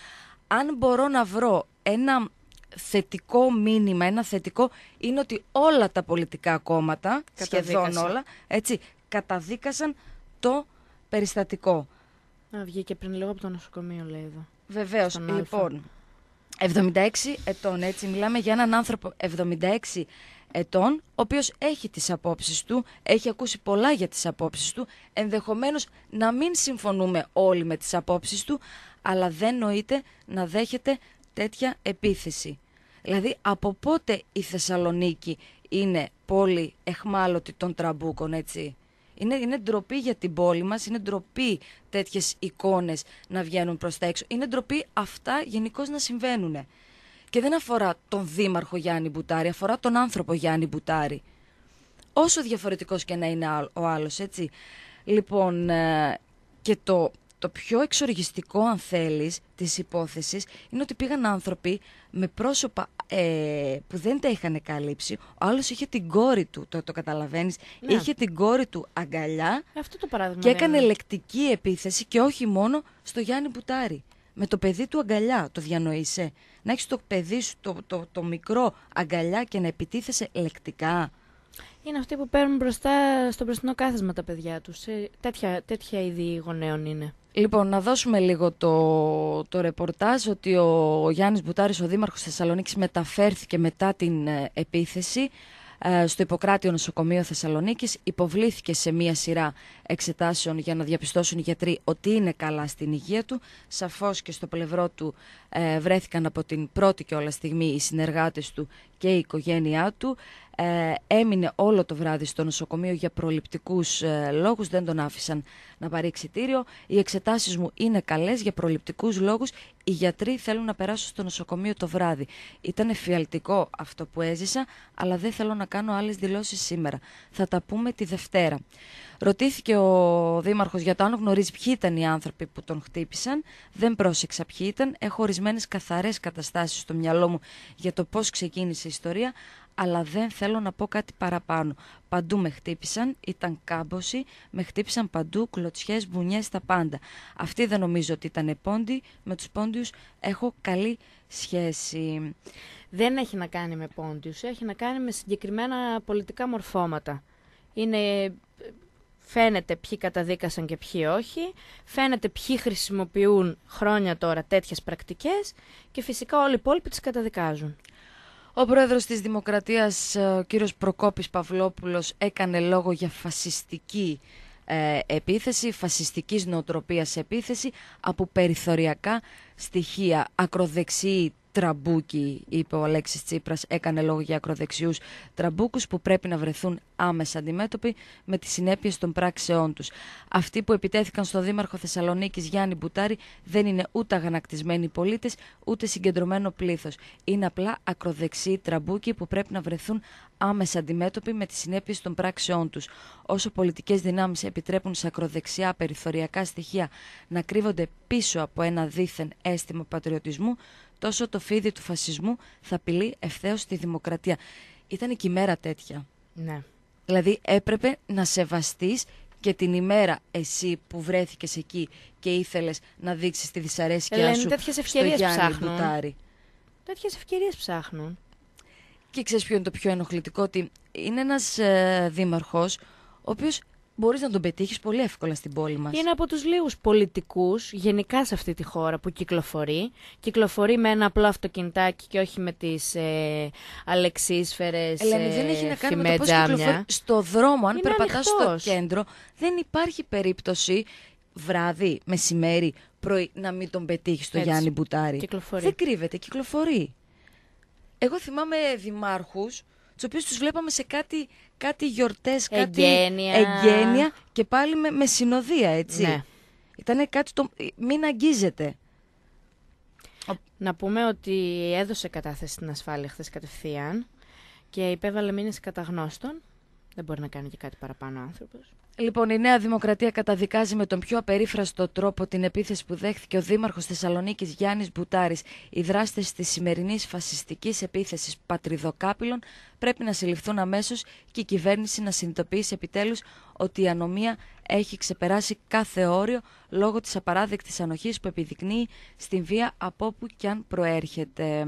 Αν μπορώ να βρω ένα θετικό μήνυμα, ένα θετικό είναι ότι όλα τα πολιτικά κόμματα, σχεδόν όλα, έτσι, καταδίκασαν το περιστατικό. Α, βγήκε πριν λίγο από το νοσοκομείο, λέει εδώ. Βεβαίως. Λοιπόν, 76 ετών, έτσι μιλάμε για έναν άνθρωπο 76 ετών, ο οποίος έχει τις απόψεις του, έχει ακούσει πολλά για τις απόψεις του, ενδεχομένως να μην συμφωνούμε όλοι με τις απόψεις του, αλλά δεν νοείται να δέχεται τέτοια επίθεση. Δηλαδή, από πότε η Θεσσαλονίκη είναι πόλη εχμάλωτη των τραμπούκων, έτσι. Είναι, είναι ντροπή για την πόλη μας, είναι ντροπή τέτοιες εικόνες να βγαίνουν προς τα έξω. Είναι ντροπή αυτά γενικώς να συμβαίνουν. Και δεν αφορά τον δήμαρχο Γιάννη Μπουτάρη, αφορά τον άνθρωπο Γιάννη Μπουτάρη. Όσο διαφορετικός και να είναι ο άλλος, έτσι. Λοιπόν, ε, και το το πιο εξοργιστικό, αν θέλεις, της υπόθεσης είναι ότι πήγαν άνθρωποι με πρόσωπα ε, που δεν τα είχαν καλύψει. Ο άλλος είχε την κόρη του, το, το καταλαβαίνεις. Ναι. Είχε την κόρη του αγκαλιά.
Αυτό το παράδειγμα. Και έκανε
λεκτική επίθεση και όχι μόνο στο Γιάννη Μπουτάρη. Με το παιδί του αγκαλιά, το διανοείσαι. Να έχεις το παιδί σου, το, το, το μικρό αγκαλιά και να επιτίθεσαι λεκτικά. Είναι αυτοί που παίρνουν μπροστά στο μπροστινό
κάθισμα τα παιδιά τους. Ε, τέτοια, τέτοια είδη γονέων είναι.
Λοιπόν, να δώσουμε λίγο το, το ρεπορτάζ ότι ο, Γιάννης Μπουτάρης, ο Δήμαρχος Θεσσαλονίκης, μεταφέρθηκε μετά την ε, επίθεση ε, στο Ιπποκράτιο Νοσοκομείο Θεσσαλονίκης υποβλήθηκε σε μία σειρά εξετάσεων για να διαπιστώσουν οι γιατροί ότι είναι καλά στην υγεία του. Σαφώς και στο πλευρό του βρέθηκαν από την πρώτη και όλα στιγμή οι συνεργάτες του και η οικογένειά του ε, έμεινε όλο το βράδυ στο νοσοκομείο για προληπτικούς ε, λόγους, δεν τον άφησαν να πάρει εξητήριο. Οι εξετάσεις μου είναι καλές για προληπτικούς λόγους, οι γιατροί θέλουν να περάσουν στο νοσοκομείο το βράδυ. Ήταν εφιαλτικό αυτό που έζησα, αλλά δεν θέλω να κάνω άλλες δηλώσεις σήμερα. Θα τα πούμε τη Δευτέρα. Ρωτήθηκε ο Δήμαρχος για το αν γνωρίζει ποιοι ήταν οι άνθρωποι που τον χτύπησαν. Δεν πρόσεξα ποιοι ήταν. Έχω ορισμένες καθαρές καταστάσεις στο μυαλό μου για το πώς ξεκίνησε σε ιστορία, αλλά δεν θέλω να πω κάτι παραπάνω. Παντού με χτύπησαν, ήταν κάμποση, με χτύπησαν παντού, κλωτσιές, μπουνιές, τα πάντα. Αυτή δεν νομίζω ότι ήταν πόντι, με τους πόντιους έχω καλή σχέση. Δεν έχει να κάνει
με πόντιους, έχει να κάνει με συγκεκριμένα πολιτικά μορφώματα. Είναι φαίνεται ποιοι καταδίκασαν και ποιοι όχι, φαίνεται ποιοι χρησιμοποιούν
χρόνια τώρα τέτοιες πρακτικές και φυσικά όλοι οι υπόλοιποι τις καταδικάζουν. Ο πρόεδρος της Δημοκρατίας, ο κύριος Προκόπης Παυλόπουλος, έκανε λόγο για φασιστική ε, επίθεση, φασιστικής νοοτροπίας επίθεση από περιθωριακά στοιχεία. Ακροδεξιοί τραμπούκι, είπε ο Αλέξης Τσίπρας, έκανε λόγο για ακροδεξιούς τραμπούκους που πρέπει να βρεθούν άμεσα αντιμέτωποι με τις συνέπειες των πράξεών τους. Αυτοί που επιτέθηκαν στο Δήμαρχο Θεσσαλονίκης Γιάννη Μπουτάρη δεν είναι ούτε αγανακτισμένοι πολίτες, ούτε συγκεντρωμένο πλήθος. Είναι απλά ακροδεξιοί τραμπούκοι που πρέπει να βρεθούν άμεσα αντιμέτωποι με τις συνέπειες των πράξεών τους. Όσο πολιτικές δυνάμεις επιτρέπουν σε ακροδεξιά περιθωριακά στοιχεία να κρύβονται πίσω από ένα δίθεν αίσθημα πατριωτισμού, τόσο το φίδι του φασισμού θα απειλεί ευθέως τη δημοκρατία. Ήταν και ημέρα τέτοια. Ναι. Δηλαδή έπρεπε να σεβαστείς και την ημέρα εσύ που βρέθηκες εκεί και ήθελες να δείξεις τη δυσαρέσκειά Λένε, σου τέτοιες ευκαιρίες στο Γιάννη ψάχνουν. Μπουτάρι. Τέτοιες ευκαιρίες ψάχνουν. Και ξέρεις ποιο είναι το πιο ενοχλητικό, ότι είναι ένας ε, δήμαρχος ο οποίος μπορείς να τον πετύχεις πολύ εύκολα στην πόλη μας. Είναι από τους λίγους πολιτικούς γενικά σε αυτή τη
χώρα που κυκλοφορεί. Κυκλοφορεί με ένα απλό αυτοκινητάκι και όχι με τις ε,
αλεξίσφαιρες. Ε, δεν έχει να κάνει με το πώς Στο δρόμο, αν περπατάς στο κέντρο, δεν υπάρχει περίπτωση βράδυ, μεσημέρι, πρωί να μην τον πετύχεις το Γιάννη Μπουτάρη. Δεν κρύβεται, κυκλοφορεί. Εγώ θυμάμαι δημάρχους τους οποίους τους βλέπαμε σε κάτι, κάτι γιορτές, κάτι εγγένεια, και πάλι με, με συνοδεία, έτσι. Ναι. Ήταν κάτι το μην αγγίζετε.
Να πούμε ότι έδωσε κατάθεση στην ασφάλεια χθες κατευθείαν και υπέβαλε μήνες καταγνώστων. Δεν μπορεί να κάνει και κάτι παραπάνω ο άνθρωπος.
Λοιπόν, η Νέα Δημοκρατία καταδικάζει με τον πιο απερίφραστο τρόπο την επίθεση που δέχθηκε ο Δήμαρχος Θεσσαλονίκης Γιάννης Μπουτάρης. Οι δράστες της σημερινής φασιστικής επίθεσης πατριδοκάπηλων πρέπει να συλληφθούν αμέσως και η κυβέρνηση να συνειδητοποιήσει επιτέλους ότι η ανομία έχει ξεπεράσει κάθε όριο λόγω της απαράδεκτης ανοχής που επιδεικνύει στην βία από όπου και αν προέρχεται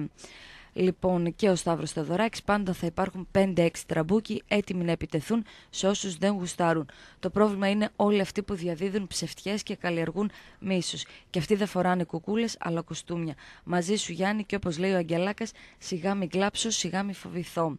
λοιπόν και ο Σταύρος Θεοδωράκης πάντα θα υπάρχουν 5-6 τραμπούκοι έτοιμοι να επιτεθούν σε όσους δεν γουστάρουν. Το πρόβλημα είναι όλοι αυτοί που διαδίδουν ψευτιές και καλλιεργούν μίσους. Και αυτοί δεν φοράνε κουκούλες αλλά κοστούμια. Μαζί σου Γιάννη και όπως λέει ο αγγελάκας, σιγά μην κλάψω, σιγά μην φοβηθώ.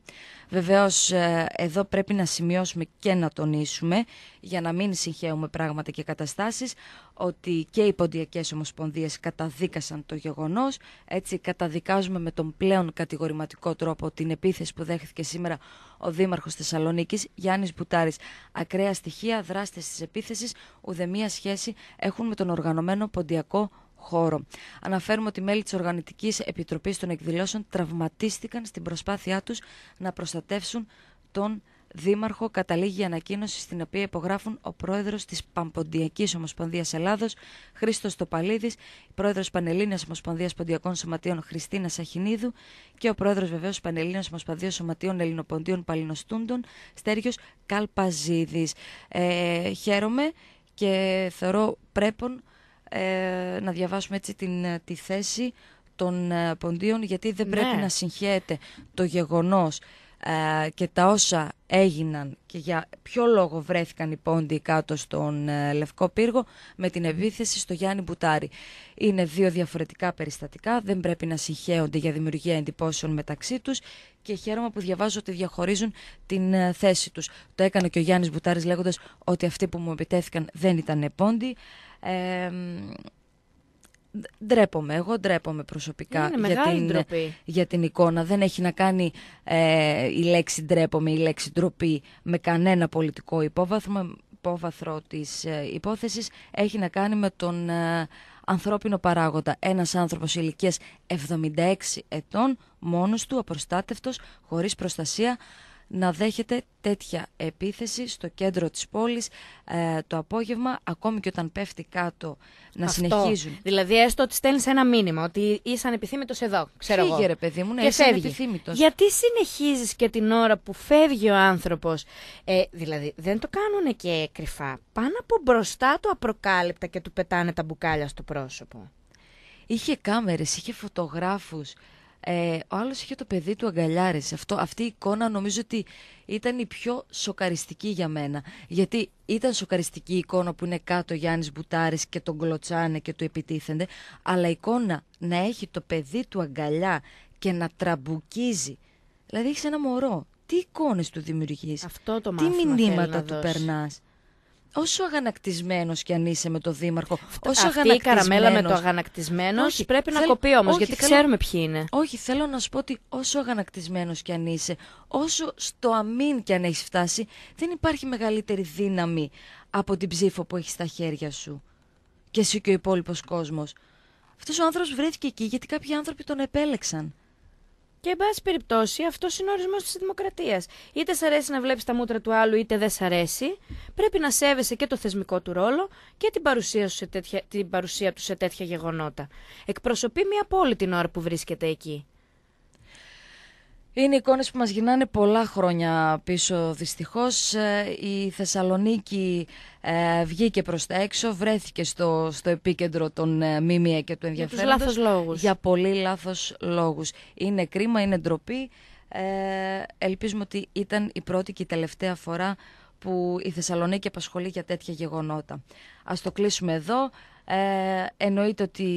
Βεβαίως ε, εδώ πρέπει να σημειώσουμε και να τονίσουμε για να μην συγχαίουμε πράγματα και καταστάσεις, ότι και οι ποντιακές ομοσπονδίες καταδίκασαν το γεγονός. Έτσι καταδικάζουμε με τον πλέον κατηγορηματικό τρόπο την επίθεση που δέχθηκε σήμερα ο Δήμαρχος Θεσσαλονίκης Γιάννης Μπουτάρης. Ακραία στοιχεία, δράστες της επίθεσης, ουδεμία σχέση έχουν με τον οργανωμένο ποντιακό χώρο. Αναφέρουμε ότι μέλη της Οργανωτικής Επιτροπής των Εκδηλώσεων τραυματίστηκαν στην προσπάθειά τους να προστατεύσουν τον δήμαρχο καταλήγει η ανακοίνωση στην οποία υπογράφουν ο πρόεδρος της Παμποντιακής Ομοσπονδίας Ελλάδος, Χρήστος Τοπαλίδης, πρόεδρος Πανελλήνιας Ομοσπονδίας Ποντιακών Σωματείων Χριστίνας Σαχινίδου και ο πρόεδρος βεβαίως Πανελλήνιας Ομοσπονδίας Σωματείων Ελληνοπονδίων Παλινοστούντων, Στέργιος Καλπαζίδης. Ε, χαίρομαι και θεωρώ πρέπον ε, να διαβάσουμε έτσι την, ε, τη θέση των ε, ποντίων γιατί δεν πρέπει ναι. να συγχαίεται το γεγονός ε, και τα όσα έγιναν και για ποιο λόγο βρέθηκαν οι πόντι κάτω στον ε, Λευκό Πύργο με την επίθεση στο Γιάννη Μπουτάρη. Είναι δύο διαφορετικά περιστατικά, δεν πρέπει να συγχέονται για δημιουργία εντυπώσεων μεταξύ τους και χαίρομαι που διαβάζω ότι διαχωρίζουν την ε, θέση τους. Το έκανε και ο Γιάννης Μπουτάρης λέγοντας ότι αυτοί που μου επιτέθηκαν δεν ήταν πόντιοι. Ε, ντρέπομαι. Εγώ ντρέπομαι προσωπικά για, την, για την εικόνα. Δεν έχει να κάνει ε, η λέξη ντρέπομαι, η λέξη ντροπή με κανένα πολιτικό υπόβαθρο. Υπόβαθρο της ε, υπόθεσης έχει να κάνει με τον ε, ανθρώπινο παράγοντα. Ένας άνθρωπος ηλικίας 76 ετών, μόνος του, απροστάτευτος, χωρίς προστασία, να δέχεται τέτοια επίθεση στο κέντρο της πόλης ε, το απόγευμα, ακόμη και όταν πέφτει κάτω, να συνεχίζουν.
Δηλαδή έστω ότι στέλνεις ένα μήνυμα, ότι είσαι ανεπιθύμητος εδώ, ξέρω Φύγε, ρε παιδί μου, να και είσαι Γιατί συνεχίζεις και την ώρα που φεύγει ο άνθρωπος, ε, δηλαδή δεν το κάνουν και κρυφά, πάνω από μπροστά του απροκάλυπτα και του πετάνε τα μπουκάλια στο πρόσωπο.
Είχε κάμερες, είχε φωτογράφους. Ε, ο άλλος είχε το παιδί του αγκαλιάρι. Αυτό, αυτή η εικόνα νομίζω ότι ήταν η πιο σοκαριστική για μένα. Γιατί ήταν σοκαριστική η εικόνα που είναι κάτω ο Γιάννης Μπουτάρης και τον κλωτσάνε και του επιτίθενται. Αλλά η εικόνα να έχει το παιδί του αγκαλιά και να τραμπουκίζει. Δηλαδή έχεις ένα μωρό. Τι εικόνες του δημιουργείς. Τι μηνύματα του περνάς όσο αγανακτισμένος κι αν είσαι με τον Δήμαρχο. Όσο Αυτή η καραμέλα με το αγανακτισμένος πρέπει να κοπεί όμως, γιατί ξέρουμε ποιοι είναι. Όχι, θέλω να σου πω ότι όσο αγανακτισμένος κι αν είσαι, όσο στο αμήν κι αν έχεις φτάσει, δεν υπάρχει μεγαλύτερη δύναμη από την ψήφο που έχεις στα χέρια σου. Και εσύ και ο υπόλοιπος κόσμος. Αυτός ο άνθρωπος βρέθηκε εκεί γιατί κάποιοι άνθρωποι τον επέλεξαν. Και, εν πάση περιπτώσει, αυτός
είναι ο ορισμός της δημοκρατίας. Είτε σ' αρέσει να βλέπεις τα μούτρα του άλλου, είτε δεν σ' αρέσει. Πρέπει να σέβεσαι και το θεσμικό του ρόλο και την παρουσία, την παρουσία του σε τέτοια γεγονότα. Εκπροσωπεί μια πόλη την ώρα που βρίσκεται εκεί.
Είναι εικόνες που μας γυρνάνε πολλά χρόνια πίσω Δυστυχώς. Ε, η Θεσσαλονίκη ε, βγήκε προς τα έξω, βρέθηκε στο, στο επίκεντρο των ε, και του ενδιαφέροντο. Για Για πολύ λάθος λόγους. Είναι κρίμα, είναι ντροπή. Ε, ελπίζουμε ότι ήταν η πρώτη και η τελευταία φορά που η Θεσσαλονίκη απασχολεί για τέτοια γεγονότα. Ας το κλείσουμε εδώ. Ε, εννοείται ότι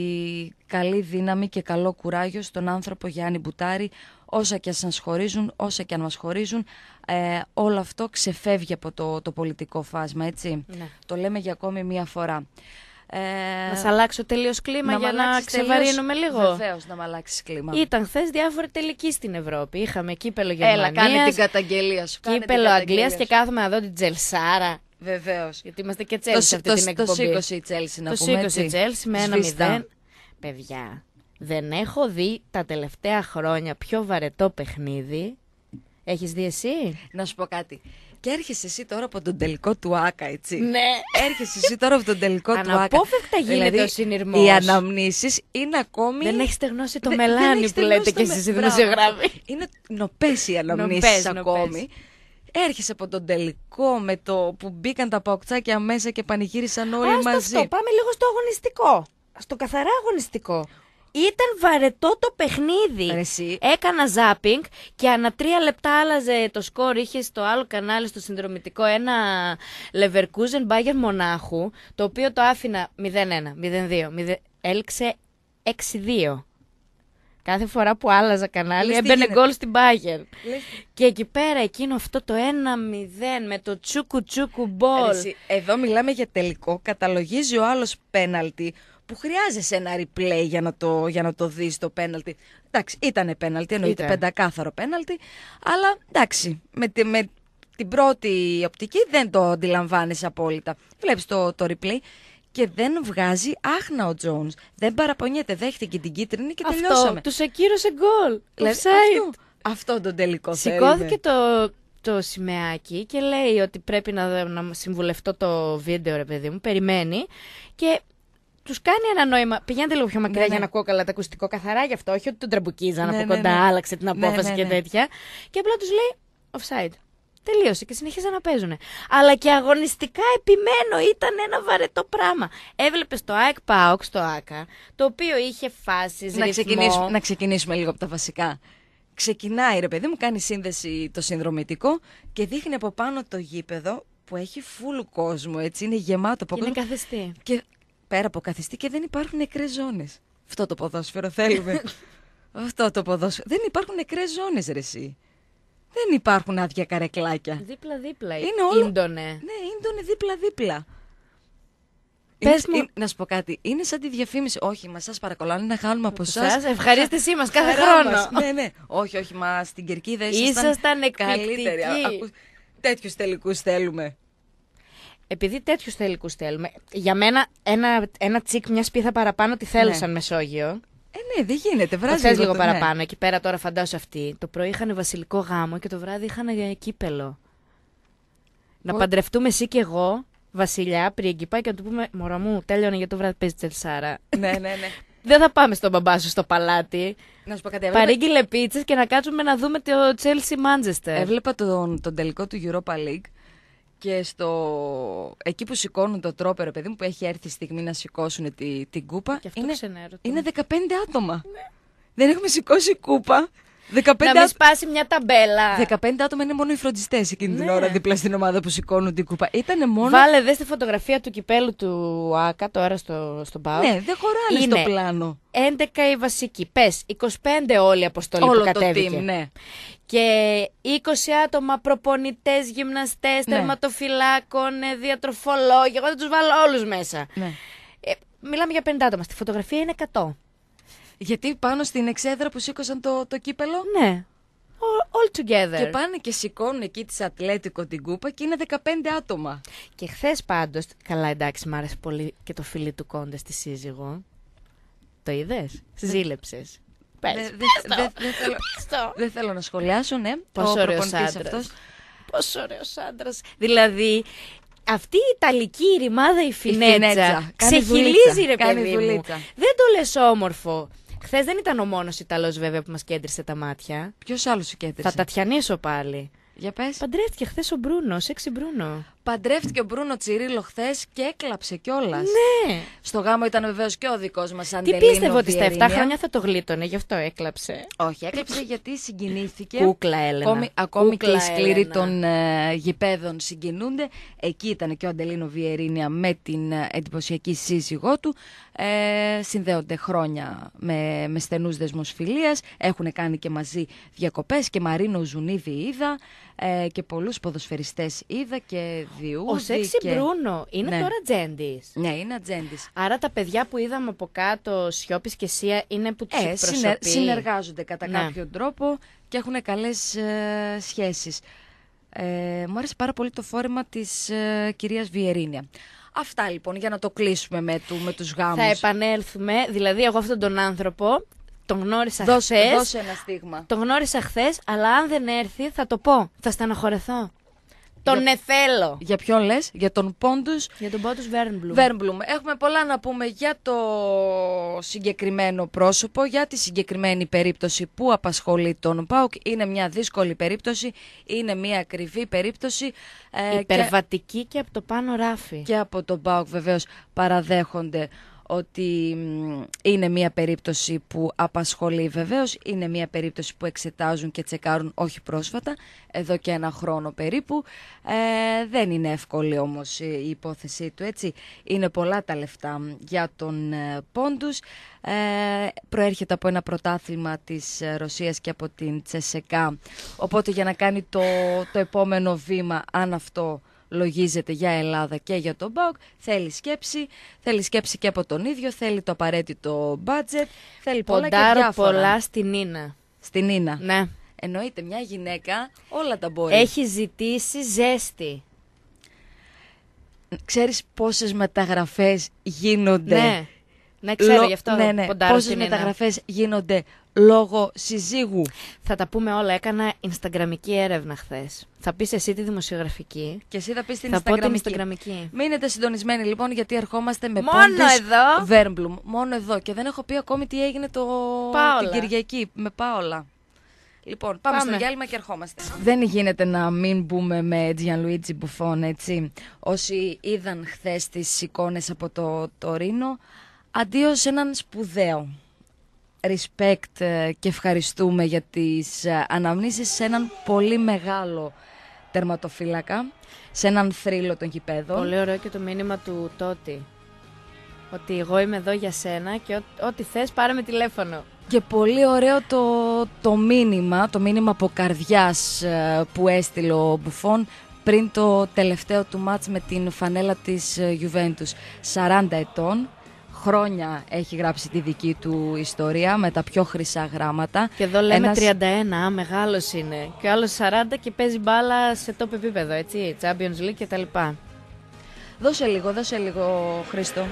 καλή δύναμη και καλό κουράγιο στον άνθρωπο Γιάννη Μπουτάρη, όσα και σας χωρίζουν, όσα και αν μας χωρίζουν, ε, όλο αυτό ξεφεύγει από το, το πολιτικό φάσμα, έτσι. Ναι. Το λέμε για ακόμη μία φορά. Ε, να σ' αλλάξω τελείως κλίμα για να ξεβαρύνουμε λίγο. Βεβαίως, να μ' αλλάξεις κλίμα. Ήταν
χθες διάφορη τελική στην Ευρώπη. Είχαμε κύπελο για Έλα, κάνε την καταγγελία σου. Κύπελο Αγγλία και κάθομαι να δω την Τζελσάρα.
Βεβαίως. Γιατί είμαστε και Τσέλσι αυτή το, την εκπομπή. Το σήκωσε η Τσέλσι να το πούμε. Το σήκωσε η με ένα μηδέν.
Παιδιά, δεν έχω δει τα τελευταία χρόνια πιο βαρετό παιχνίδι.
Έχεις δει εσύ. Να σου πω κάτι. Και έρχεσαι εσύ τώρα από τον τελικό του Άκα, έτσι. Ναι. Έρχεσαι εσύ τώρα από τον τελικό του Άκα. Αναπόφευκτα γίνεται δηλαδή, ο συνειρμός. Οι αναμνήσεις είναι ακόμη. Δεν έχεις στεγνώσει το μελάνι που λέτε και εσεί οι δημοσιογράφοι. Είναι νοπές οι αναμνήσεις ακόμη. Έρχεσαι από τον τελικό με το που μπήκαν τα παοκτσάκια μέσα και πανηγύρισαν όλοι μαζί. Αυτό, πάμε λίγο στο αγωνιστικό. Στο καθαρά
αγωνιστικό. Ήταν βαρετό το παιχνίδι. Εσύ. Έκανα ζάπινγκ και ανά τρία λεπτά άλλαζε το σκορ. Είχε στο άλλο κανάλι, στο συνδρομητικό, ένα Leverkusen Bayern Μονάχου, το οποίο το άφηνα 0-1, 0-2. Έλξε 6-2. Κάθε φορά που άλλαζα κανάλι έμπαινε γκολ στην Bayern. Και εκεί πέρα εκείνο αυτό το 1-0 με το τσούκου τσούκου μπολ.
Εδώ μιλάμε για τελικό. Καταλογίζει ο άλλος πέναλτι που χρειάζεσαι ένα replay για να το, για να το δεις το πέναλτι. Εντάξει, ήταν πέναλτι, εννοείται ήταν πεντακάθαρο πέναλτι, αλλά εντάξει, με, με την πρώτη οπτική δεν το αντιλαμβάνεσαι απόλυτα. Βλέπεις το, το replay και δεν βγάζει άχνα ο Jones. Δεν παραπονιέται, δέχτηκε την κίτρινη και αυτό, Του ακύρωσε γκολ. αυτό, αυτό τον τελικό Σηκώθηκε
το, το σημαίακι και λέει ότι πρέπει να, να συμβουλευτώ το βίντεο, ρε παιδί μου. Περιμένει. Και τους κάνει ένα νόημα. Πηγαίνετε λίγο πιο ναι, μακριά ναι, για να ακούω καλά το ακουστικό καθαρά γι' αυτό. Όχι ότι τον τραμπουκίζαν ναι, από ναι, κοντά, ναι. άλλαξε την απόφαση και τέτοια. Και απλά τους λέει offside. Τελείωσε και συνεχίζαν να παίζουν. Αλλά και αγωνιστικά επιμένω, ήταν ένα βαρετό πράγμα. Έβλεπες το ΑΕΚ ΠΑΟΚ στο ΆΚΑ, το οποίο είχε φάσεις. Να, ξεκινήσουμε, να
ξεκινήσουμε λίγο από τα βασικά. Ξεκινάει ρε παιδί μου, κάνει σύνδεση το συνδρομητικό και δείχνει από πάνω το γήπεδο που έχει φουλ κόσμο, έτσι, είναι γεμάτο από κόσμο. Είναι καθιστή πέρα από καθιστή και δεν υπάρχουν νεκρές ζώνες. Αυτό το ποδόσφαιρο θέλουμε. Αυτό το ποδόσφαιρο. Δεν υπάρχουν νεκρές ζώνες, Ρεσί. Δεν υπάρχουν άδεια καρεκλάκια.
Δίπλα-δίπλα. Είναι όλο...
Ίντονε. Ναι, ίντονε δίπλα-δίπλα. Πες μου... να σου πω κάτι. Είναι σαν τη διαφήμιση. Όχι, μα σας παρακολουθούν να χάνουμε από εσά. Σα ευχαρίστησή μας κάθε χρόνο. ναι, ναι. Όχι, όχι, μα στην κερκίδα ήσασταν. Ήσασταν καλύτεροι. Τέτοιους τελικούς θέλουμε
επειδή τέτοιους τελικούς θέλουμε. Για μένα, ένα, ένα τσικ μια πίθα παραπάνω τη θέλω ναι. σαν Μεσόγειο.
Ε, ναι, δεν γίνεται. Βράζει λίγο, λίγο ναι. παραπάνω.
Ναι. Εκεί πέρα τώρα φαντάζω αυτή. Το πρωί είχαν βασιλικό γάμο και το βράδυ είχαν ε, κύπελο. Να Ο... παντρευτούμε εσύ και εγώ, Βασιλιά, πρίγκιπα, και να του πούμε Μωρά μου, τέλειωνε για το βράδυ παίζει Τσελσάρα. ναι, ναι, ναι. Δεν θα πάμε στον μπαμπά σου στο παλάτι.
Να σου πω κάτι. Παρήγγειλε
πίτσες και να κάτσουμε να δούμε το
Chelsea Manchester. Έβλεπα τον, τον τελικό του Europa League και στο... εκεί που σηκώνουν το τρόπερο, παιδί μου, που έχει έρθει η στιγμή να σηκώσουν τη, την κούπα. είναι, είναι 15 άτομα. Ναι. Δεν έχουμε σηκώσει κούπα 15 να μην σπάσει μια
ταμπέλα.
15 άτομα είναι μόνο οι φροντιστές εκείνη την ναι. ώρα δίπλα στην ομάδα που σηκώνουν την κούπα. Ήτανε μόνο. Βάλε δες τη
φωτογραφία του κυπέλου του ΑΚΑ τώρα στο, στον ΠΑΟ. Ναι, δεν
χωράνε είναι στο
πλάνο. 11 οι βασικοί. Πες, 25 όλοι η αποστολή που κατέβηκε. Το team, ναι. Και 20 άτομα προπονητές, γυμναστές, ναι. τερματοφυλάκων, ε, διατροφολόγοι. Εγώ δεν τους βάλω όλους μέσα. Ναι. Ε, μιλάμε για 50 άτομα. Στη φωτογραφία είναι 100.
Γιατί πάνω στην εξέδρα που σήκωσαν το, το κύπελο. Ναι. All together. Και πάνε και σηκώνουν εκεί της Ατλέτικο την κούπα και είναι 15 άτομα. Και χθες
πάντως. Καλά, εντάξει, μου άρεσε πολύ και το φίλι του Κόντε στη σύζυγο. Το είδες. Ζήλεψες. Πες,
δεν θέλω, να σχολιάσω,
ναι. Πόσο ωραίος άντρα. Πόσο ωραίος άντρας. Δηλαδή, αυτή η Ιταλική ρημάδα η φινέτσα, η φινέτσα. ξεχυλίζει ρε παιδί μου. Δεν το λες όμορφο. Χθες δεν ήταν ο μόνος Ιταλός βέβαια που μας κέντρισε τα μάτια. Ποιος άλλος σου κέντρισε. Θα τα
τιανίσω πάλι. Για πες. Παντρέφτηκε χθες ο Μπρούνος, έξι Μπρούνο. Παντρεύτηκε ο Μπρούνο Τσιρίλο χθες και έκλαψε κιόλας. Ναι. Στο γάμο ήταν βεβαίως και ο δικός μας Αντελίνο. Τι πίστευε ότι στα 7 χρόνια
θα το γλίτωνε, γι' αυτό έκλαψε. Όχι, έκλαψε
γιατί συγκινήθηκε. Κούκλα, Έλενα. Ακόμη, ακόμη Κούκλα, και οι σκληροί των ε, γηπέδων συγκινούνται. Εκεί ήταν και ο Αντελίνο Βιερίνια με την ε, εντυπωσιακή σύζυγό του. Ε, συνδέονται χρόνια με, με στενούς δεσμούς φιλίας. Έχουν κάνει και μαζί διακοπές και Μαρίνο Ζουνίδη είδα ε, και πολλούς ποδοσφαιριστές είδα και διού. Ο Σέξι και... Μπρούνο είναι ναι. τώρα τζέντης. Ναι, είναι ατζέντης. Άρα τα παιδιά που είδαμε από κάτω, Σιώπης και Σία, είναι που τους ε, συνεργάζονται κατά ναι. κάποιο τρόπο και έχουν καλές ε, σχέσεις. Ε, μου άρεσε πάρα πολύ το φόρεμα της ε, κυρίας Βιερίνια. Αυτά λοιπόν για να το κλείσουμε με, του, με τους γάμους. Θα
επανέλθουμε, δηλαδή εγώ αυτόν τον άνθρωπο τον γνώρισα χθες. Δώσε, ένα στίγμα. Τον γνώρισα χθες, αλλά αν δεν έρθει θα το πω. Θα στενοχωρεθώ.
Τον για... Για ποιον λες, για τον Πόντους. Για τον Πόντους Βέρνμπλουμ. Έχουμε πολλά να πούμε για το συγκεκριμένο πρόσωπο, για τη συγκεκριμένη περίπτωση που απασχολεί τον Πάουκ. Είναι μια δύσκολη περίπτωση, είναι μια ακριβή περίπτωση. Ε, Υπερβατική και... και από το πάνω ράφι. Και από τον Πάουκ βεβαίως παραδέχονται ότι είναι μια περίπτωση που απασχολεί βεβαίως, είναι μια περίπτωση που εξετάζουν και τσεκάρουν όχι πρόσφατα, εδώ και ένα χρόνο περίπου. Ε, δεν είναι εύκολη όμως η υπόθεσή του, έτσι. Είναι πολλά τα λεφτά για τον ε, Πόντους. Ε, προέρχεται από ένα πρωτάθλημα της ε, Ρωσίας και από την Τσεσεκά. Οπότε για να κάνει το, το επόμενο βήμα, αν αυτό λογίζεται για Ελλάδα και για τον ΠΑΟΚ. Θέλει σκέψη, θέλει σκέψη και από τον ίδιο, θέλει το απαραίτητο μπάτζετ, θέλει πολλά Ποντάρω και διάφορα. πολλά στην Ίνα. Στην Ίνα. Ναι. Εννοείται, μια γυναίκα όλα τα μπορεί. Έχει
ζητήσει
ζέστη. Ξέρεις πόσες μεταγραφές γίνονται ναι. Ναι, ξέρω Λο... γι' αυτό. Ναι, ναι. Πόσε μεταγραφές
γίνονται λόγω συζύγου. Θα τα πούμε όλα. Έκανα Instagramική έρευνα χθες. Θα πεις εσύ τη δημοσιογραφική.
Και εσύ θα πεις την Instagramική. Instagramική. Μείνετε συντονισμένοι λοιπόν, γιατί ερχόμαστε με Μόνο εδώ. Βέρμπλουμ. Μόνο εδώ. Και δεν έχω πει ακόμη τι έγινε το... την Κυριακή με Πάολα. Λοιπόν, πάμε, πάμε. στο διάλειμμα και ερχόμαστε. Δεν γίνεται να μην μπούμε με Gianluigi Buffon, έτσι. Όσοι είδαν χθες τις εικόνες από το Τωρίνο, Αντίο σε έναν σπουδαίο. Respect ε, και ευχαριστούμε για τις ε, αναμνήσεις σε έναν πολύ μεγάλο τερματοφύλακα, σε έναν θρύλο των γηπέδων. Πολύ ωραίο
και το μήνυμα του Τότι. Ότι εγώ είμαι εδώ για σένα και ό,τι θες πάρε με τηλέφωνο.
Και πολύ ωραίο το, το μήνυμα, το μήνυμα από καρδιάς ε, που έστειλε ο Μπουφόν πριν το τελευταίο του μάτς με την φανέλα της Juventus. 40 ετών, χρόνια έχει γράψει τη δική του ιστορία με τα πιο χρυσά γράμματα. Και εδώ λέμε 31,
μεγάλο μεγάλος είναι. Και ο άλλος 40 και παίζει μπάλα σε τόπο επίπεδο, έτσι, Champions League κτλ.
Δώσε λίγο, δώσε λίγο, Χρήστο.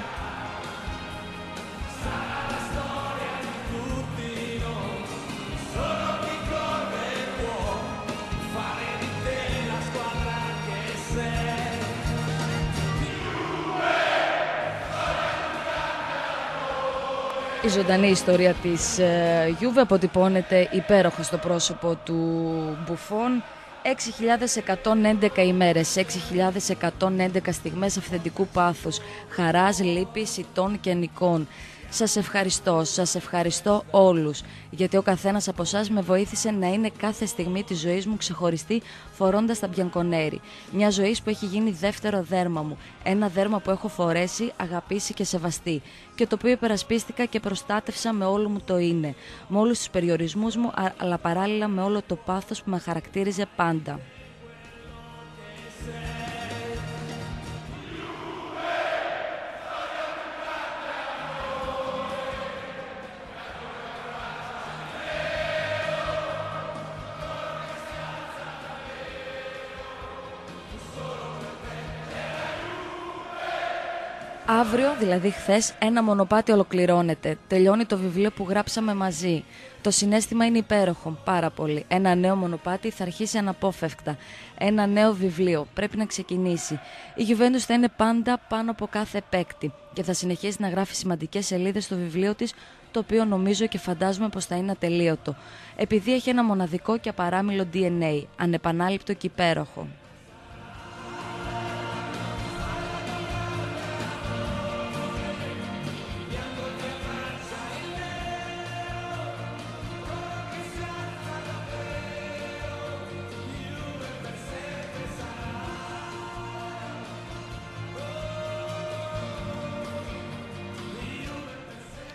Η ζωντανή ιστορία της ε, Γιούβε αποτυπώνεται υπέροχα στο πρόσωπο του Μπουφών. 6.111 ημέρες, 6.111 στιγμές αυθεντικού πάθους, χαράς, λύπης, ητών και νικών. Σας ευχαριστώ, σας ευχαριστώ όλους, γιατί ο καθένας από εσάς με βοήθησε να είναι κάθε στιγμή της ζωής μου ξεχωριστή φορώντας τα μπιανκονέρι. Μια ζωή που έχει γίνει δεύτερο δέρμα μου, ένα δέρμα που έχω φορέσει, αγαπήσει και σεβαστεί και το οποίο υπερασπίστηκα και προστάτευσα με όλο μου το είναι, με όλους τους περιορισμούς μου, αλλά παράλληλα με όλο το πάθος που με χαρακτήριζε πάντα. Αύριο, δηλαδή χθες, ένα μονοπάτι ολοκληρώνεται. Τελειώνει το βιβλίο που γράψαμε μαζί. Το συνέστημα είναι υπέροχο, πάρα πολύ. Ένα νέο μονοπάτι θα αρχίσει αναπόφευκτα. Ένα νέο βιβλίο πρέπει να ξεκινήσει. Η κυβέρνηση θα είναι πάντα πάνω από κάθε παίκτη και θα συνεχίσει να γράφει σημαντικές σελίδες στο βιβλίο της, το οποίο νομίζω και φαντάζομαι πως θα είναι ατελείωτο. Επειδή έχει ένα μοναδικό και απαράμιλο DNA, ανεπανάληπτο και υπέροχο.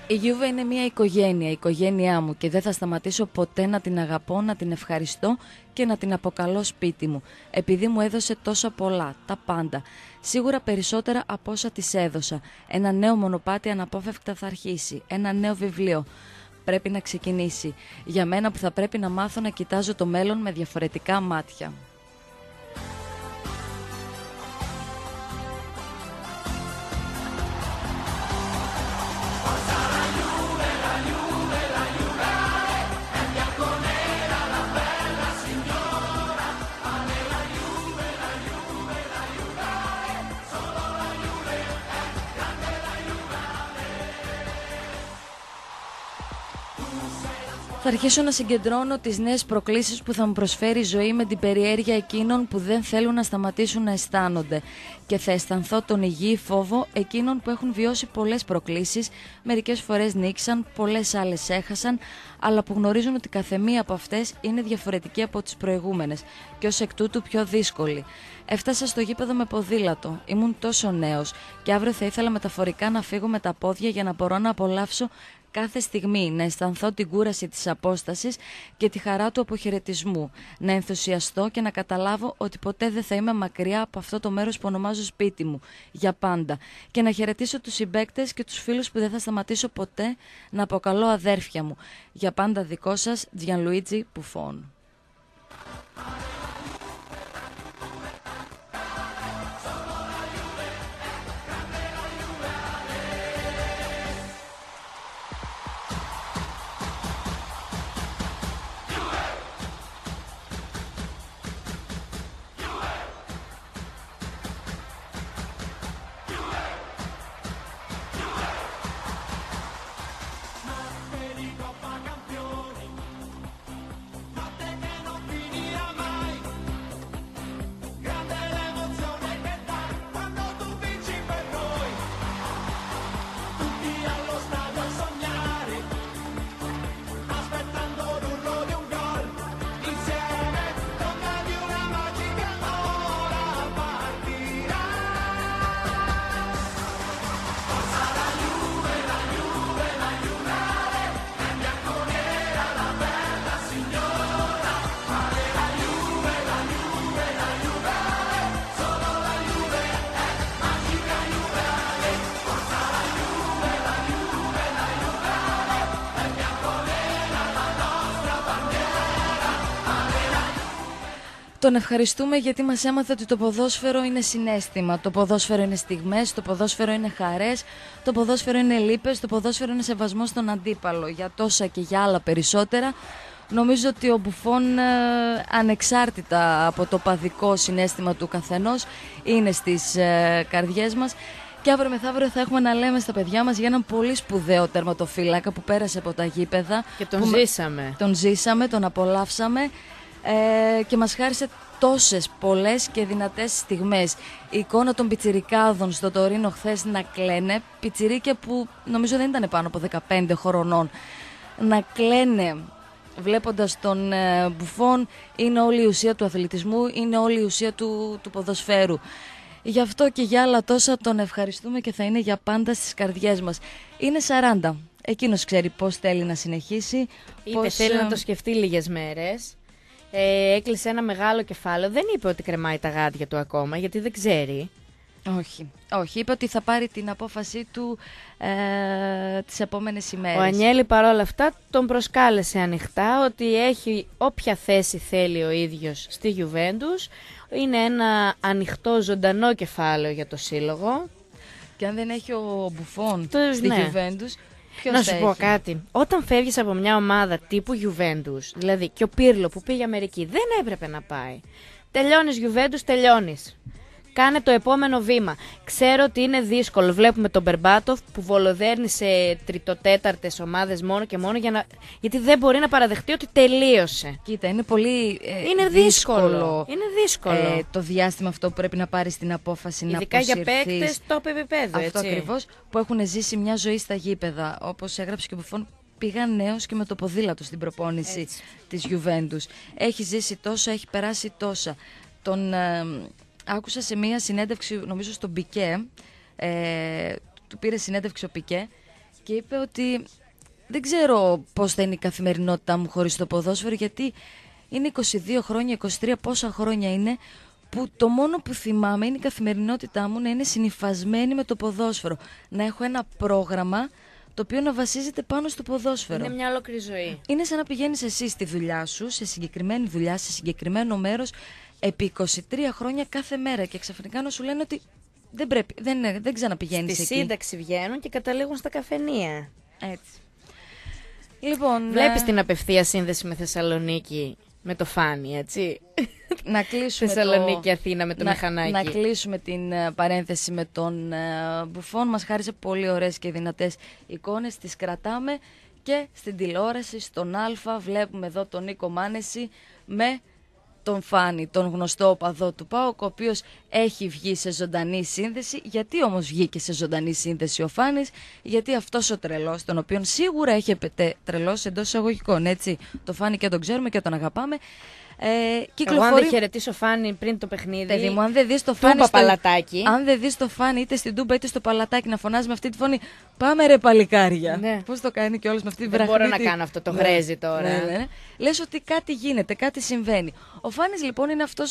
Η Γιούβε είναι μια οικογένεια, η οικογένειά μου και δεν θα σταματήσω ποτέ να την αγαπώ, να την ευχαριστώ και να την αποκαλώ σπίτι μου, επειδή μου έδωσε τόσα πολλά, τα πάντα. Σίγουρα περισσότερα από όσα της έδωσα. Ένα νέο μονοπάτι αναπόφευκτα θα αρχίσει, ένα νέο βιβλίο πρέπει να ξεκινήσει. Για μένα που θα πρέπει να μάθω να κοιτάζω το μέλλον με διαφορετικά μάτια. Θα αρχίσω να συγκεντρώνω τις νέες προκλήσεις που θα μου προσφέρει η ζωή με την περιέργεια εκείνων που δεν θέλουν να σταματήσουν να αισθάνονται. Και θα αισθανθώ τον υγιή φόβο εκείνων που έχουν βιώσει πολλές προκλήσεις μερικές φορές νίξαν, πολλές άλλες έχασαν, αλλά που γνωρίζουν ότι κάθε μία από αυτές είναι διαφορετική από τις προηγούμενες και ως εκ τούτου πιο δύσκολη. Έφτασα στο γήπεδο με ποδήλατο. Ήμουν τόσο νέος και αύριο θα ήθελα μεταφορικά να φύγω με τα πόδια για να μπορώ να απολαύσω κάθε στιγμή, να αισθανθώ την κούραση της απόστασης και τη χαρά του αποχαιρετισμού, να ενθουσιαστώ και να καταλάβω ότι ποτέ δεν θα είμαι μακριά από αυτό το μέρος που ονομάζω σπίτι μου, για πάντα, και να χαιρετήσω τους συμπέκτες και τους φίλους που δεν θα σταματήσω ποτέ να αποκαλώ αδέρφια μου. Για πάντα δικό σας, Gianluigi Buffon. Τον ευχαριστούμε γιατί μας έμαθε ότι το ποδόσφαιρο είναι συνέστημα. Το ποδόσφαιρο είναι στιγμές, το ποδόσφαιρο είναι χαρές, το ποδόσφαιρο είναι λύπες, το ποδόσφαιρο είναι σεβασμός στον αντίπαλο. Για τόσα και για άλλα περισσότερα. Νομίζω ότι ο Μπουφόν, ε, ανεξάρτητα από το παδικό συνέστημα του καθενός, είναι στις ε, καρδιές μας. Και αύριο μεθαύριο θα έχουμε να λέμε στα παιδιά μας για έναν πολύ σπουδαίο τερματοφύλακα που πέρασε από τα γήπεδα. Και τον που... ζήσαμε. Τον ζήσαμε, τον απολαύσαμε ε, και μας χάρισε τόσες πολλές και δυνατές στιγμές. Η εικόνα των πιτσιρικάδων στο Τωρίνο χθες να κλαίνε, πιτσιρίκια που νομίζω δεν ήταν πάνω από 15 χρονών, να κλαίνε βλέποντας τον ε, Μπουφόν είναι όλη η ουσία του αθλητισμού, είναι όλη η ουσία του, του ποδοσφαίρου. Γι' αυτό και για άλλα τόσα τον ευχαριστούμε και θα είναι για πάντα στις καρδιές μας. Είναι 40. Εκείνος ξέρει πώς θέλει να συνεχίσει.
Είπε πώς... θέλει να ε, το
σκεφτεί λίγες μέρες
ε, έκλεισε ένα μεγάλο κεφάλαιο. Δεν είπε ότι κρεμάει τα γάντια του ακόμα, γιατί δεν ξέρει. Όχι,
όχι. Είπε ότι θα πάρει την απόφασή του ε, τις επόμενες ημέρες. Ο Ανιέλη
παρόλα αυτά τον προσκάλεσε ανοιχτά ότι έχει όποια θέση θέλει ο ίδιος στη Γιουβέντους. Είναι ένα ανοιχτό ζωντανό κεφάλαιο για το σύλλογο.
Και αν δεν έχει ο Μπουφόν στη ναι. Ποιος να σου πω κάτι.
Όταν φεύγεις από μια ομάδα τύπου Γιουβέντους, δηλαδή και ο Πύρλο που πήγε Αμερική, δεν έπρεπε να πάει. Τελειώνεις Γιουβέντους, τελειώνεις κάνε το επόμενο βήμα. Ξέρω ότι είναι δύσκολο. Βλέπουμε τον Μπερμπάτοφ που βολοδέρνει σε τριτοτέταρτες ομάδες μόνο και μόνο για να... γιατί δεν μπορεί να παραδεχτεί ότι τελείωσε. Κοίτα, είναι πολύ. Ε, είναι δύσκολο. Είναι δύσκολο. Ε,
το διάστημα αυτό που πρέπει να πάρει την απόφαση να να Ειδικά για παίκτε το επίπεδο. Αυτό ακριβώς που έχουν ζήσει μια ζωή στα γήπεδα. Όπως έγραψε και ο Μπουφών, πήγαν νέος και με το ποδήλατο στην προπόνηση της Γιουβέντους. Έχει ζήσει τόσα, έχει περάσει τόσα. Τον, ε, άκουσα σε μία συνέντευξη, νομίζω στον Πικέ, ε, του πήρε συνέντευξη ο Πικέ και είπε ότι δεν ξέρω πώς θα είναι η καθημερινότητά μου χωρίς το ποδόσφαιρο γιατί είναι 22 χρόνια, 23 πόσα χρόνια είναι που το μόνο που θυμάμαι είναι η καθημερινότητά μου να είναι συνειφασμένη με το ποδόσφαιρο. Να έχω ένα πρόγραμμα το οποίο να βασίζεται πάνω στο ποδόσφαιρο. Είναι μια
ολόκληρη ζωή.
Είναι σαν να πηγαίνεις εσύ στη δουλειά σου, σε συγκεκριμένη δουλειά, σε συγκεκριμένο μέρος επί 23 χρόνια κάθε μέρα και ξαφνικά να σου λένε ότι δεν πρέπει, δεν, δεν ξαναπηγαίνεις εκεί. Στη σύνταξη
βγαίνουν και καταλήγουν στα καφενεία.
Έτσι. Λοιπόν, Βλέπεις ε... την
απευθεία σύνδεση με Θεσσαλονίκη, με το φάνη, έτσι.
Να κλείσουμε Θεσσαλονίκη Αθήνα με το να, μηχανάκι. Να κλείσουμε την ε, παρένθεση με τον uh, Μπουφόν. Μας χάρισε πολύ ωραίες και δυνατές εικόνες. Τις κρατάμε και στην τηλεόραση, στον Α, βλέπουμε εδώ τον Νίκο Μάνεση με τον Φάνη, τον γνωστό οπαδό του ΠΑΟΚ, ο οποίος έχει βγει σε ζωντανή σύνδεση. Γιατί όμως βγήκε σε ζωντανή σύνδεση ο Φάνης, γιατί αυτός ο τρελός, τον οποίο σίγουρα έχει τρελός εντός εισαγωγικών, έτσι. Το Φάνη και τον ξέρουμε και τον αγαπάμε. Ε, κυκλοφορεί... Εγώ αν δεν χαιρετήσω φάνη πριν το παιχνίδι. Παιδί μου, αν δεν δεις το φάνη. Στο... Παλατάκι. Αν δεν δεις το φάνη είτε στην τούμπα είτε στο παλατάκι να φωνάζει με αυτή τη φωνή. Πάμε ρε παλικάρια. Ναι. Πώς το κάνει και όλο με αυτή τη βραχνή. Δεν μπορώ να κάνω αυτό το ναι. τώρα. Ναι, ναι, ναι. Λες ότι κάτι γίνεται, κάτι συμβαίνει. Ο φάνης λοιπόν είναι αυτός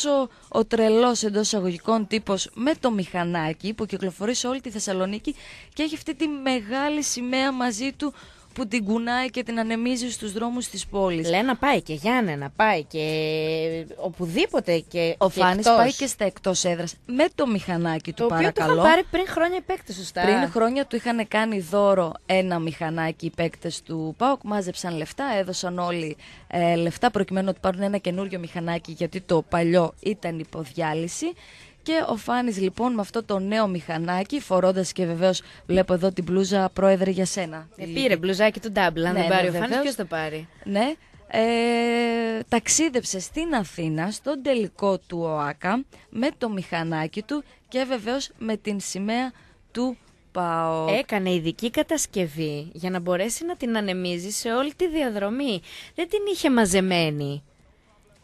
ο, ο τρελός εντός εισαγωγικών τύπος με το μηχανάκι που κυκλοφορεί σε όλη τη Θεσσαλονίκη και έχει αυτή τη μεγάλη σημαία μαζί του που την κουνάει και την ανεμίζει στους δρόμους της πόλης. Λέει να πάει και να πάει και οπουδήποτε. Και... Ο και Φάνης πάει και στα εκτός έδρας με το μηχανάκι του παρακαλώ. Το οποίο είχαν πάρει
πριν χρόνια οι παίκτες, σωστά. Πριν
χρόνια του είχαν κάνει δώρο ένα μηχανάκι οι παίκτες του ΠΑΟΚ, μάζεψαν λεφτά, έδωσαν όλοι ε, λεφτά προκειμένου να πάρουν ένα καινούριο μηχανάκι γιατί το παλιό ήταν υποδιάλυση και ο Φάνης λοιπόν με αυτό το νέο μηχανάκι, φορώντας και βεβαίως βλέπω εδώ την μπλούζα πρόεδρε για σένα. Ε, πήρε μπλουζάκι του Ντάμπλ. Αν ναι, δεν πάρει ναι, ο Φάνης, ποιος το πάρει. Ναι. Ε, ταξίδεψε στην Αθήνα, στον τελικό του ΟΑΚΑ, με το μηχανάκι του και βεβαίως με την σημαία του ΠΑΟ. Έκανε ειδική κατασκευή για να μπορέσει να την ανεμίζει
σε όλη τη διαδρομή. Δεν την είχε μαζεμένη.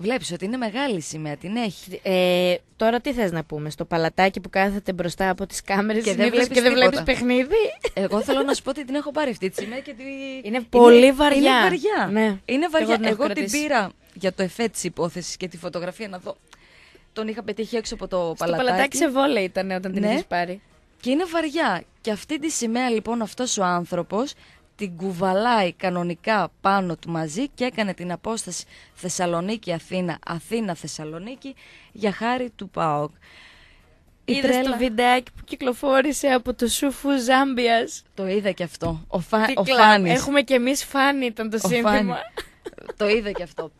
Βλέπεις ότι είναι μεγάλη σημαία, την έχει. Ε, τώρα τι θες να πούμε, στο παλατάκι που κάθεται μπροστά από τις κάμερες και, δεν βλέπεις και βλέπει
παιχνίδι. Εγώ θέλω να σου πω ότι την έχω πάρει αυτή τη σημαία και Είναι πολύ βαριά. Είναι βαριά. Ναι. Είναι βαριά. Εγώ, Εγώ την πήρα για το εφέ της υπόθεσης και τη φωτογραφία να δω. Τον είχα πετύχει έξω από το παλατάκι. Το παλατάκι σε βόλε ήταν όταν την ναι. πάρει. Και είναι βαριά. Και αυτή τη σημαία λοιπόν αυτός ο άνθρωπος την κουβαλάει κανονικά πάνω του μαζί και έκανε την απόσταση Θεσσαλονίκη-Αθήνα, Αθήνα-Θεσσαλονίκη για χάρη του ΠΑΟΚ. Είδες το βιντεάκι που κυκλοφόρησε από το Σούφου Ζάμπιας. Το είδα και αυτό. Ο, φα... Έχουμε και εμείς Φάνη ήταν το σύμβολο. το είδα και αυτό.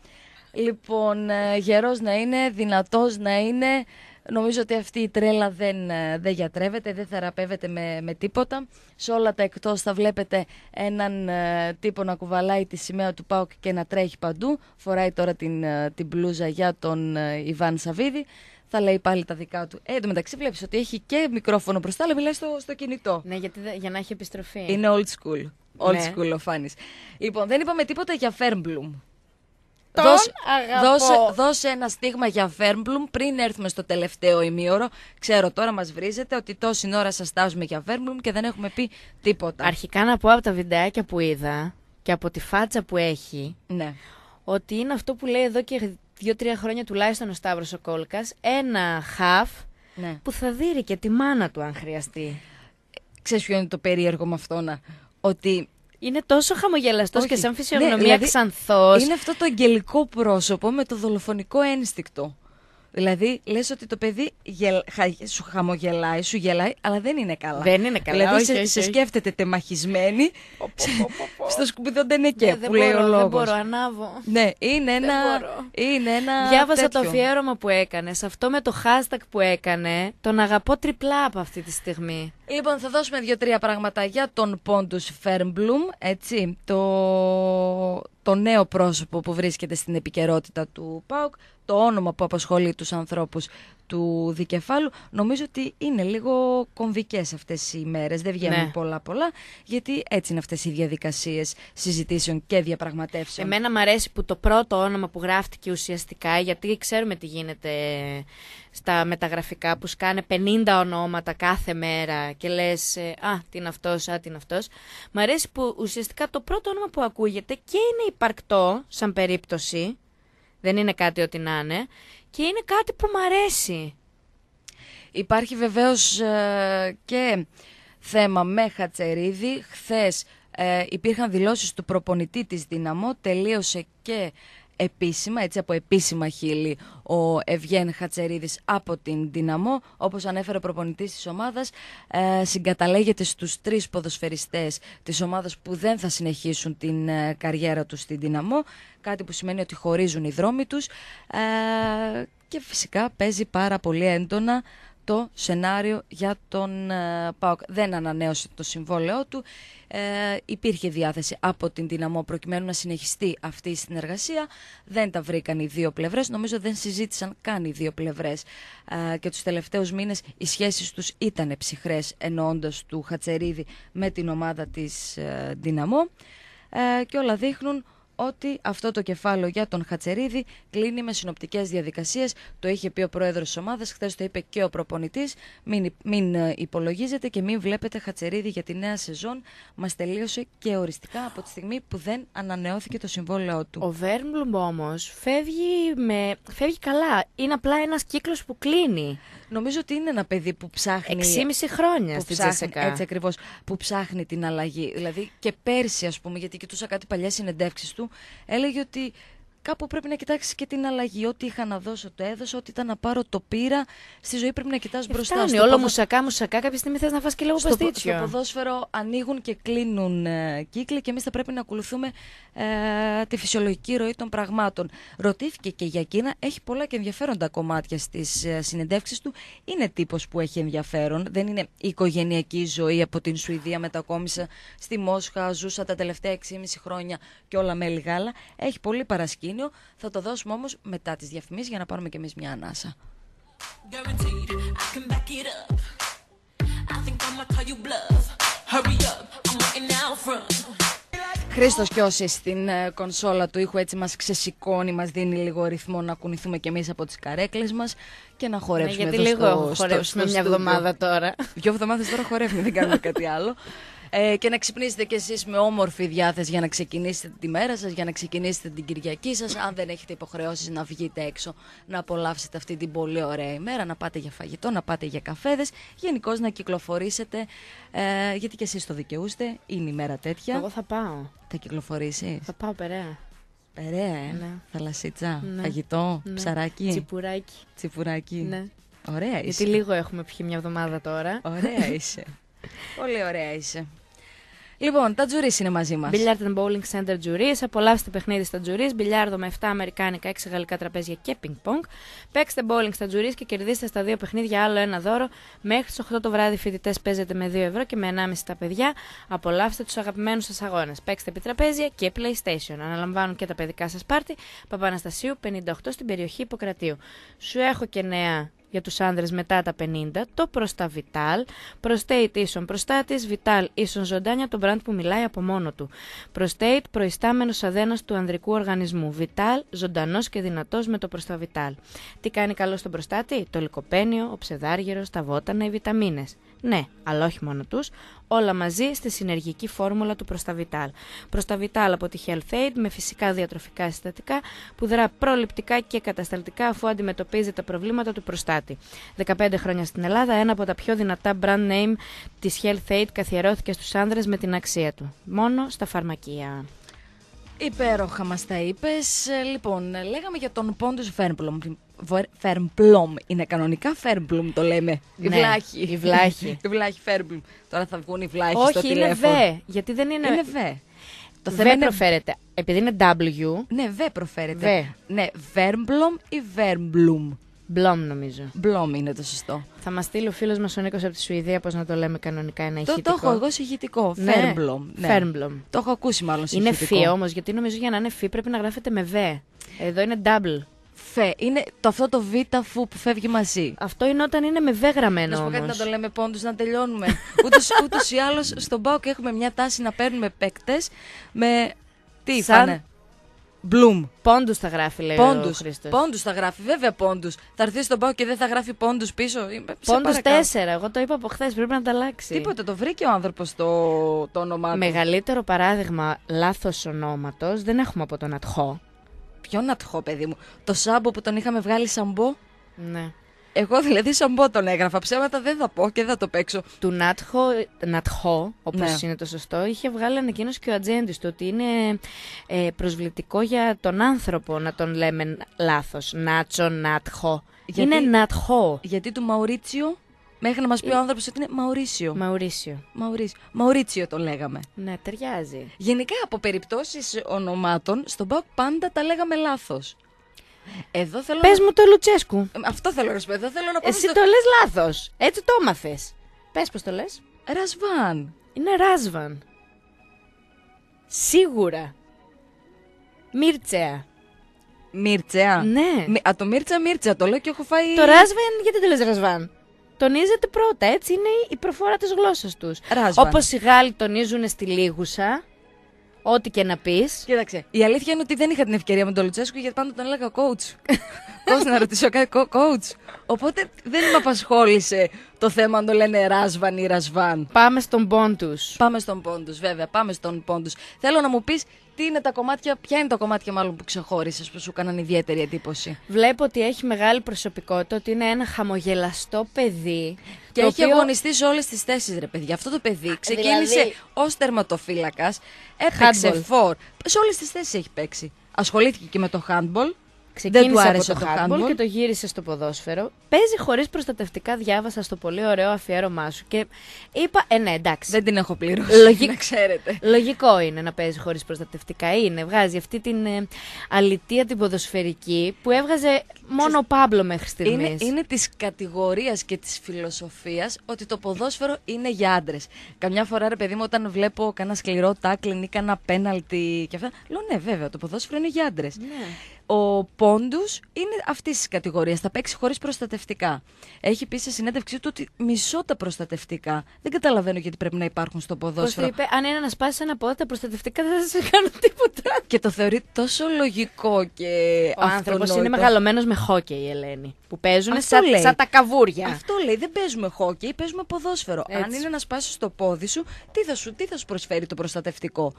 Λοιπόν, ε, γερός να είναι, δυνατός να είναι, Νομίζω ότι αυτή η τρέλα δεν, ε, δεν γιατρεύεται, δεν θεραπεύεται με, με τίποτα. Σε όλα τα εκτός θα βλέπετε έναν ε, τύπο να κουβαλάει τη σημαία του ΠΑΟΚ και να τρέχει παντού. Φοράει τώρα την, ε, την μπλούζα για τον Ιβάν Σαβίδη θα λέει πάλι τα δικά του. Ε, εν τω μεταξύ βλέπεις ότι έχει και μικρόφωνο μπροστά, αλλά μιλάει στο, στο κινητό. Ναι, γιατί, για να έχει επιστροφή. Είναι old school. Old ναι. school ο Φάνης. Λοιπόν, δεν είπαμε τίποτα για Φέρμπλουμ δώσε, Δώσε, ένα στίγμα για Βέρμπλουμ πριν έρθουμε στο τελευταίο ημίωρο. Ξέρω τώρα μας βρίζετε ότι τόση ώρα σας τάζουμε για Βέρμπλουμ και δεν έχουμε πει τίποτα. Αρχικά να πω από τα βιντεάκια που είδα
και από τη φάτσα που έχει. Ναι. Ότι είναι αυτό που λέει εδώ και δύο-τρία χρόνια τουλάχιστον ο Σταύρος ο Κόλκας. Ένα χαφ ναι. που θα δει και τη μάνα του αν χρειαστεί.
Ξέρεις ποιο είναι το περίεργο με αυτό να... Ότι είναι τόσο χαμογελαστός και σαν ναι, φυσιογνωμία ναι, Είναι αυτό το αγγελικό πρόσωπο με το δολοφονικό ένστικτο. Δηλαδή, λες ότι το παιδί γελ... σου χαμογελάει, σου γελάει, αλλά δεν είναι καλά. Δεν είναι καλά. Δηλαδή, όχι, σε, όχι, σε σκέφτεται τεμαχισμένη. στο δεν είναι και ναι, που λέει ο Δεν μπορώ, ανάβω. Ναι, είναι ένα. Είναι ένα Διάβασα το αφιέρωμα
που έκανες, αυτό με το hashtag που έκανε. Τον αγαπώ τριπλά από αυτή τη στιγμή.
Λοιπόν, θα δώσουμε δύο-τρία πράγματα για τον Πόντους Φέρμπλουμ, έτσι, το, το νέο πρόσωπο που βρίσκεται στην επικαιρότητα του ΠΑΟΚ, το όνομα που απασχολεί τους ανθρώπους του δικεφάλου. Νομίζω ότι είναι λίγο κομβικές αυτές οι μέρες, δεν βγαίνουν ναι. πολλά πολλά, γιατί έτσι είναι αυτές οι διαδικασίες συζητήσεων και διαπραγματεύσεων. Εμένα
μου αρέσει που το πρώτο όνομα που γράφτηκε ουσιαστικά, γιατί ξέρουμε τι γίνεται στα μεταγραφικά που σκάνε 50 ονόματα κάθε μέρα και λες ε, «Α, τι είναι αυτός, α, τι είναι αυτός». Μ' αρέσει που ουσιαστικά το πρώτο όνομα που ακούγεται και είναι υπαρκτό σαν περίπτωση, δεν είναι κάτι ότι να είναι,
και είναι κάτι που μ' αρέσει. Υπάρχει βεβαίως ε, και θέμα με Χατσερίδη. Χθες ε, υπήρχαν δηλώσεις του προπονητή της Δύναμο, τελείωσε και επίσημα, έτσι από επίσημα χείλη, ο Ευγέν Χατσερίδης από την Δυναμό. όπως ανέφερε ο προπονητής της ομάδας, ε, συγκαταλέγεται στους τρεις ποδοσφαιριστές της ομάδας που δεν θα συνεχίσουν την ε, καριέρα τους στην Δυναμό. Κάτι που σημαίνει ότι χωρίζουν οι δρόμοι τους ε, και φυσικά παίζει πάρα πολύ έντονα το σενάριο για τον ε, ΠΑΟΚ. Δεν ανανέωσε το συμβόλαιό του. Ε, υπήρχε διάθεση από την Δυναμό προκειμένου να συνεχιστεί αυτή η συνεργασία. Δεν τα βρήκαν οι δύο πλευρές. Νομίζω δεν συζήτησαν καν οι δύο πλευρές. Ε, και τους τελευταίους μήνες οι σχέσεις τους ήταν ψυχρές εννοώντας του Χατσερίδη με την ομάδα της ε, Δυναμό. Ε, και όλα δείχνουν ότι αυτό το κεφάλαιο για τον Χατσερίδη κλείνει με συνοπτικές διαδικασίες. Το είχε πει ο πρόεδρος της ομάδας, χθες το είπε και ο προπονητής. Μην, μην ε, υπολογίζετε και μην βλέπετε Χατσερίδη για τη νέα σεζόν. Μας τελείωσε και οριστικά από τη στιγμή που δεν ανανεώθηκε το συμβόλαιό του. Ο Βέρμπλουμ όμως φεύγει, με... φεύγει καλά. Είναι απλά ένας κύκλος που κλείνει. Νομίζω ότι είναι ένα παιδί που ψάχνει. 6,5 χρόνια Έτσι ακριβώς. Που ψάχνει την αλλαγή. Δηλαδή και πέρσι, ας πούμε, γιατί κοιτούσα κάτι παλιέ συνεντεύξεις του, έλεγε ότι κάπου πρέπει να κοιτάξεις και την αλλαγή. Ό,τι είχα να δώσω, το έδωσα. Ό,τι ήταν να πάρω, το πήρα. Στη ζωή πρέπει να κοιτάς μπροστά. όλο ποδο... μουσακά, μουσακά. Κάποια στιγμή θες
να φας και λίγο παστίτσιο. Στο
ποδόσφαιρο ανοίγουν και κλείνουν ε, κύκλοι και εμείς θα πρέπει να ακολουθούμε ε, τη φυσιολογική ροή των πραγμάτων. Ρωτήθηκε και για Κίνα. Έχει πολλά και ενδιαφέροντα κομμάτια στις ε, συνεντεύξεις του. Είναι τύπος που έχει ενδιαφέρον. Δεν είναι οικογενειακή ζωή από την Σουηδία. Μετακόμισα στη Μόσχα, ζούσα τα τελευταία 6,5 χρόνια και όλα με λιγάλα. Έχει πολύ παρασκή. Θα το δώσουμε όμως μετά τις διαφημίσεις για να πάρουμε κι εμείς μια ανάσα. Χρήστος όσοι στην ε, κονσόλα του ήχου έτσι μας ξεσηκώνει, μας δίνει λίγο ρυθμό να κουνηθούμε κι εμείς από τις καρέκλες μας και να ναι, χορέψουμε ναι, γιατί εδώ λίγο στο, χορέψουμε μια εβδομάδα τώρα. Δύο εβδομάδες τώρα χορεύουμε, δεν κάνουμε κάτι άλλο ε, και να ξυπνήσετε κι εσείς με όμορφη διάθεση για να ξεκινήσετε τη μέρα σας για να ξεκινήσετε την Κυριακή σας, αν δεν έχετε υποχρεώσεις να βγείτε έξω, να απολαύσετε αυτή την πολύ ωραία ημέρα, να πάτε για φαγητό, να πάτε για καφέδες, γενικώς να κυκλοφορήσετε, ε, γιατί κι εσείς το δικαιούστε, είναι η μέρα τέτοια. Εγώ θα πάω. Θα κυκλοφορήσεις. Θα πάω περαία. Περαία, ε. ναι. θαλασσίτσα, ναι. φαγητό, ναι. ψαράκι.
Τσιπουράκι. Τσιπουράκι. Ναι. Ωραία είσαι. Γιατί λίγο έχουμε πιει μια εβδομάδα τώρα. Ωραία είσαι.
Πολύ ωραία είσαι. Λοιπόν, τα τζουρίς είναι μαζί μας. Billiard and Bowling Center
τζουρίς. Απολαύστε παιχνίδι στα τζουρίς. Μπιλιάρδο με 7 αμερικάνικα, 6 γαλλικά τραπέζια και πινκ-πονγκ. Παίξτε bowling στα τζουρίς και κερδίστε στα δύο παιχνίδια άλλο ένα δώρο. Μέχρι τις 8 το βράδυ φοιτητές παίζετε με 2 ευρώ και με 1,5 τα παιδιά. Απολαύστε τους αγαπημένους σας αγώνες. Παίξτε επί τραπέζια και PlayStation. Αναλαμβάνουν και τα παιδικά σας πάρτι. Παπαναστασίου 58 στην περιοχή Υποκρατίου. Σου έχω και νέα για τους άνδρες μετά τα 50, το προσταβιτάλ, προστέιτ ίσον προστάτης, βιτάλ ίσον ζωντάνια, το μπραντ που μιλάει από μόνο του. Προστέιτ προϊστάμενος αδένας του ανδρικού οργανισμού, βιτάλ ζωντανός και δυνατός με το προσταβιτάλ. Τι κάνει καλός στον προστάτη? Το λικοπένιο, ο ψεδάργυρος, τα βότανα, οι βιταμίνες. Ναι, αλλά όχι μόνο τους, όλα μαζί στη συνεργική φόρμουλα του Προσταβιτάλ. Προσταβιτάλ από τη Health Aid με φυσικά διατροφικά συστατικά που δρά προληπτικά και κατασταλτικά αφού αντιμετωπίζει τα προβλήματα του προστάτη. 15 χρόνια στην Ελλάδα, ένα από τα πιο δυνατά brand name της Health Aid καθιερώθηκε στους άνδρες με την αξία του. Μόνο στα φαρμακεία.
Υπέροχα μας τα είπες. Ε, λοιπόν, λέγαμε για τον πόντο Φέρμπλομ. Φέρμπλομ. Είναι κανονικά Φέρμπλουμ το λέμε. Η βλάχη. Η βλάχη. Η βλάχη Τώρα θα βγουν οι βλάχοι στο τηλέφωνο. Όχι, είναι Β, Γιατί δεν είναι. Είναι Β, Το θέμα είναι προφέρεται.
Επειδή είναι W. Ναι,
Β προφέρεται.
Β. Ναι, Βέρμπλομ ή Βέρμπλουμ. Blom νομίζω. Blom είναι το σωστό. Θα μας στείλει ο φίλος μας ο Νίκος από τη Σουηδία πώς να το λέμε κανονικά ένα ηχητικό. Το, το έχω εγώ
σε ηχητικό. Ναι. Ναι. Το έχω ακούσει
μάλλον σε Είναι φι όμως, γιατί νομίζω για να είναι φι πρέπει να γράφεται με β. Εδώ είναι double. Φε. Είναι το, αυτό
το β φου που φεύγει μαζί. Αυτό είναι όταν είναι με β γραμμένο. Να σου να το λέμε πόντους, να τελειώνουμε. Ούτως ή άλλως στον και έχουμε μια τάση να παίρνουμε παίκτες με. Τι, σαν...
Bloom. Πόντους θα γράφει, λέει πόντους, ο Χρήστος. Πόντους
θα γράφει, βέβαια πόντους. Θα έρθει στον πάγο και δεν θα γράφει πόντους πίσω. Πόντου τέσσερα
Εγώ το είπα από χθες, πρέπει να τα αλλάξει.
Τίποτα, το βρήκε ο άνθρωπος το, το όνομά
του. Μεγαλύτερο παράδειγμα λάθος
ονόματος δεν έχουμε από τον Ατχό. Ποιον Ατχό, παιδί μου. Το Σάμπο που τον είχαμε βγάλει σαμπό. Ναι. Εγώ δηλαδή σαν τον έγραφα ψέματα, δεν θα πω και δεν θα το παίξω. Του
Νατχο, Νατχο όπω είναι το σωστό, είχε βγάλει ανακοίνωση και ο ατζέντης του ότι είναι ε, προσβλητικό για τον άνθρωπο να τον λέμε λάθος. Νάτσο, Νατχο.
Γιατί, είναι Νατχο. Γιατί του Μαουρίτσιο Μέχρι να μας πει ο ε, άνθρωπος ότι είναι Μαουρίσιο. Μαουρίσιο. Μαουρίσιο. Μαουρίτσιο το λέγαμε. Ναι, ταιριάζει. Γενικά από περιπτώσεις ονομάτων στον ΠΑΚ πάντα τα λέγαμε λάθος. Εδώ Πε μου το Λουτσέσκου. Ε, αυτό θέλω να σου πω. Εδώ θέλω να πω. Εσύ το λες λάθος. Έτσι το έμαθες. Πες πώς το λες. Ρασβάν. Είναι Ράσβαν. Σίγουρα. Μίρτσεα. Μίρτσεα. Ναι. Α, το Μίρτσα, Μίρτσα. Το λέω και έχω φάει.
Το Ράσβαν, γιατί το λες Ρασβάν. Τονίζεται πρώτα. Έτσι είναι η προφορά της γλώσσας τους. Όπως οι Γάλλοι τονίζουν στη Λίγουσα. Ό,τι και να πεις.
Κοίταξε. Η αλήθεια είναι ότι δεν είχα την ευκαιρία με τον Λουτσέσκου γιατί πάντα τον έλεγα coach. Πώς να ρωτήσω κάτι, coach. Οπότε δεν με απασχόλησε το θέμα αν το λένε Ράσβαν ή Ρασβάν. Πάμε στον Πόντους. Πάμε στον Πόντους, βέβαια. Πάμε στον Πόντους. Θέλω να μου πεις τι είναι τα κομμάτια, ποια είναι τα κομμάτια μάλλον που ξεχώρισες, που σου έκαναν ιδιαίτερη εντύπωση. Βλέπω ότι έχει μεγάλη προσωπικότητα, ότι είναι ένα χαμογελαστό παιδί. Και έχει οποίο... αγωνιστεί σε όλες τις θέσεις, ρε παιδιά. Αυτό το παιδί ξεκίνησε δηλαδή... ως τερματοφύλακας, έπαιξε φόρ. Σε όλες τις θέσεις έχει παίξει. Ασχολήθηκε και με το handball. Ξεκίνησε δεν του άρεσε από το, το handball και το
γύρισε στο ποδόσφαιρο. Παίζει χωρίς προστατευτικά, διάβασα στο πολύ ωραίο αφιέρωμά σου. Και είπα, ε, ναι, εντάξει. Δεν την έχω πληρώσει. να ξέρετε. Λογικό είναι να παίζει χωρίς προστατευτικά. Είναι, βγάζει αυτή την ε, αλητία την ποδοσφαιρική που έβγαζε μόνο ο Πάμπλο μέχρι στιγμής. Είναι, είναι
της κατηγορίας και της φιλοσοφίας ότι το ποδόσφαιρο είναι για άντρες. Καμιά φορά, ρε παιδί μου, όταν βλέπω κανένα σκληρό τάκλιν ή κανένα πέναλτι και αυτά, λέω ναι, βέβαια, το ποδόσφαιρο είναι για άντρες. Ναι. Ο Πόντους είναι αυτής της κατηγορίας. Θα παίξει χωρίς προστατευτικά. Έχει πει σε συνέντευξή του ότι μισό τα προστατευτικά. Δεν καταλαβαίνω γιατί πρέπει να υπάρχουν στο ποδόσφαιρο. Πώς
είπε, αν είναι να σπάσει ένα πόδι, τα προστατευτικά δεν θα σε κάνουν
τίποτα. και το θεωρεί τόσο λογικό και Ο άνθρωπος είναι μεγαλωμένος με χόκι, η Ελένη. Που παίζουν σαν, σαν, τα καβούρια. Αυτό λέει. Δεν παίζουμε χόκι, παίζουμε ποδόσφαιρο. Αν είναι να σπάσεις το πόδι σου, τι θα σου, τι θα σου προσφέρει το προστατευτικό.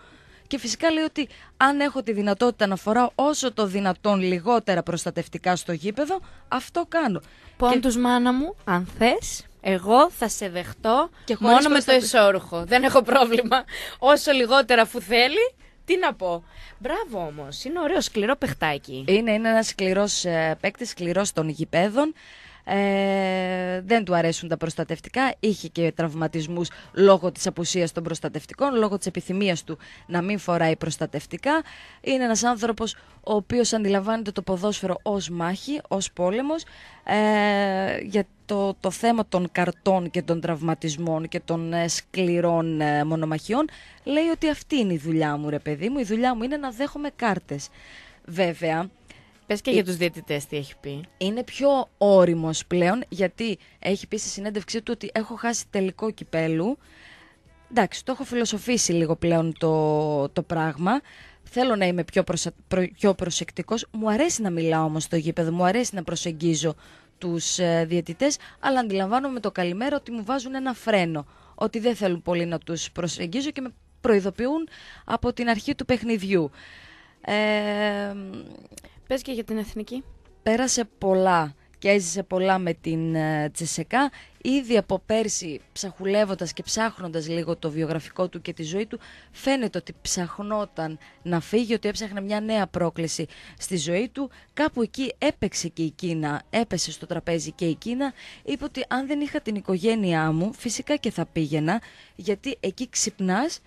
Και φυσικά λέει ότι αν έχω τη δυνατότητα να φοράω όσο το δυνατόν λιγότερα προστατευτικά στο γήπεδο, αυτό κάνω. Πόντους μάνα μου, αν θες, εγώ θα σε δεχτώ και μόνο με το
εσώρουχο. Δεν έχω πρόβλημα. Όσο λιγότερα αφού θέλει, τι να πω.
Μπράβο όμως, Είναι ωραίο, σκληρό παιχτάκι. Είναι, είναι ένας σκληρός ε, παίκτης, των γηπέδων. Ε, δεν του αρέσουν τα προστατευτικά. Είχε και τραυματισμούς λόγω της απουσίας των προστατευτικών, λόγω της επιθυμίας του να μην φοράει προστατευτικά. Είναι ένας άνθρωπος ο οποίος αντιλαμβάνεται το ποδόσφαιρο ως μάχη, ως πόλεμος. Ε, για το, το θέμα των καρτών και των τραυματισμών και των ε, σκληρών ε, μονομαχιών λέει ότι αυτή είναι η δουλειά μου ρε παιδί μου, η δουλειά μου είναι να δέχομαι κάρτες. Βέβαια, Πες και ε, για τους
διαιτητές τι έχει πει.
Είναι πιο όρημο πλέον, γιατί έχει πει στη συνέντευξή του ότι έχω χάσει τελικό κυπέλου. Εντάξει, το έχω φιλοσοφήσει λίγο πλέον το, το πράγμα. Θέλω να είμαι πιο, προσα... προ... πιο προσεκτικός. Μου αρέσει να μιλάω όμως στο γήπεδο, μου αρέσει να προσεγγίζω τους ε, διαιτητές, αλλά αντιλαμβάνομαι το καλημέρα ότι μου βάζουν ένα φρένο, ότι δεν θέλουν πολύ να τους προσεγγίζω και με προειδοποιούν από την αρχή του παιχνιδιού. Ε, Πες και για την Εθνική. Πέρασε πολλά και έζησε πολλά με την ε, Τσεσεκά. Ήδη από πέρσι ψαχουλεύοντας και ψάχνοντας λίγο το βιογραφικό του και τη ζωή του φαίνεται ότι ψαχνόταν να φύγει, ότι έψαχνε μια νέα πρόκληση στη ζωή του. Κάπου εκεί έπαιξε και η Κίνα, έπεσε στο τραπέζι και η Κίνα. Είπε ότι αν δεν είχα την οικογένειά μου φυσικά και θα πήγαινα γιατί εκεί ξυπνάς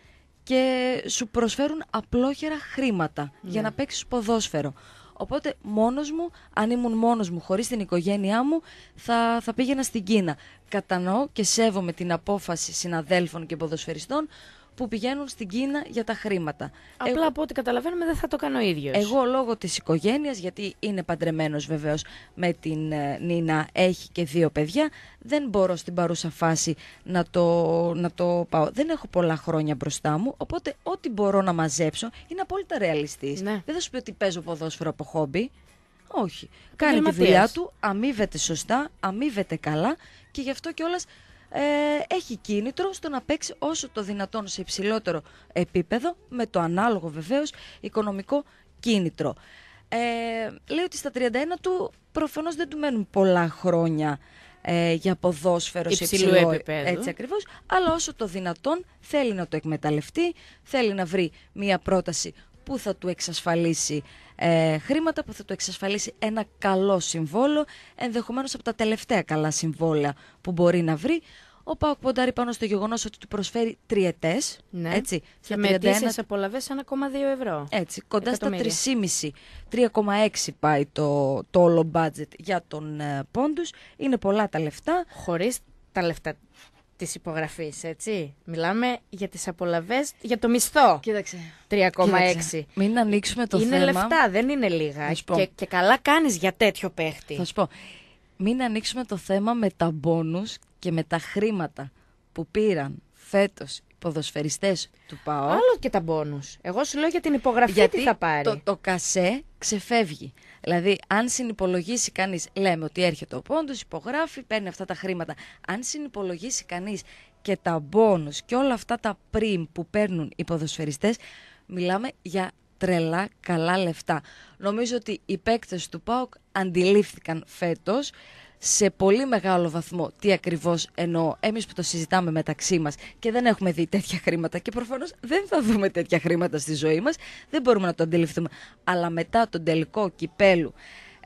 και σου προσφέρουν απλόχερα χρήματα για ναι. να παίξεις ποδόσφαιρο. Οπότε μόνος μου, αν ήμουν μόνος μου, χωρίς την οικογένειά μου, θα, θα πήγαινα στην Κίνα. Κατανοώ και σέβομαι την απόφαση συναδέλφων και ποδοσφαιριστών που πηγαίνουν στην Κίνα για τα χρήματα. Απλά Εγώ... από ό,τι καταλαβαίνουμε δεν θα το κάνω ίδιος. Εγώ λόγω της οικογένειας, γιατί είναι παντρεμένος βεβαίως με την ε, Νίνα, έχει και δύο παιδιά, δεν μπορώ στην παρούσα φάση να το, να το πάω. Δεν έχω πολλά χρόνια μπροστά μου, οπότε ό,τι μπορώ να μαζέψω είναι απόλυτα ρεαλιστής. Ναι. Δεν θα σου πει ότι παίζω ποδόσφαιρο από χόμπι. Όχι. Κάνει τη δουλειά του, αμείβεται σωστά, αμείβεται καλά και γι' αυτό κιόλας ε, έχει κίνητρο στο να παίξει όσο το δυνατόν σε υψηλότερο επίπεδο, με το ανάλογο βεβαίως οικονομικό κίνητρο. Ε, λέει ότι στα 31 του προφανώς δεν του μένουν πολλά χρόνια ε, για ποδόσφαιρο σε υψηλό επίπεδο. Έτσι ακριβώς, αλλά όσο το δυνατόν θέλει να το εκμεταλλευτεί, θέλει να βρει μία πρόταση που θα του εξασφαλίσει ε, χρήματα, που θα του εξασφαλίσει ένα καλό συμβόλο, ενδεχομένως από τα τελευταία καλά συμβόλαια που μπορεί να βρει, ο Πάοκ ποντάρει πάνω στο γεγονός ότι του προσφέρει τριετές. Ναι. Έτσι, και με 31...
απολαυέ 1,2 ευρώ.
Έτσι, κοντά στα 3,5. 3,6 πάει το, το όλο μπάτζετ για τον uh, ε, Πόντους. Είναι πολλά τα λεφτά. Χωρίς τα λεφτά της υπογραφής,
έτσι. Μιλάμε για τις απολαυέ, για το μισθό. Κοίταξε. 3,6. Μην
ανοίξουμε το είναι θέμα. Είναι λεφτά, δεν είναι λίγα. Και, και καλά κάνεις για τέτοιο παίχτη. Θα σου πω μην ανοίξουμε το θέμα με τα μπόνους και με τα χρήματα που πήραν φέτος οι ποδοσφαιριστές του ΠΑΟ. Άλλο και τα μπόνους. Εγώ σου λέω για την υπογραφή γιατί τι θα πάρει. Το, το κασέ ξεφεύγει. Δηλαδή, αν συνυπολογίσει κανείς, λέμε ότι έρχεται ο πόντος, υπογράφει, παίρνει αυτά τα χρήματα. Αν συνυπολογίσει κανείς και τα μπόνους και όλα αυτά τα πριμ που παίρνουν οι ποδοσφαιριστές, μιλάμε για τρελά καλά λεφτά. Νομίζω ότι οι παίκτες του ΠΑΟΚ αντιλήφθηκαν φέτος σε πολύ μεγάλο βαθμό τι ακριβώς εννοώ. Εμείς που το συζητάμε μεταξύ μας και δεν έχουμε δει τέτοια χρήματα και προφανώς δεν θα δούμε τέτοια χρήματα στη ζωή μας, δεν μπορούμε να το αντιληφθούμε. Αλλά μετά τον τελικό κυπέλου,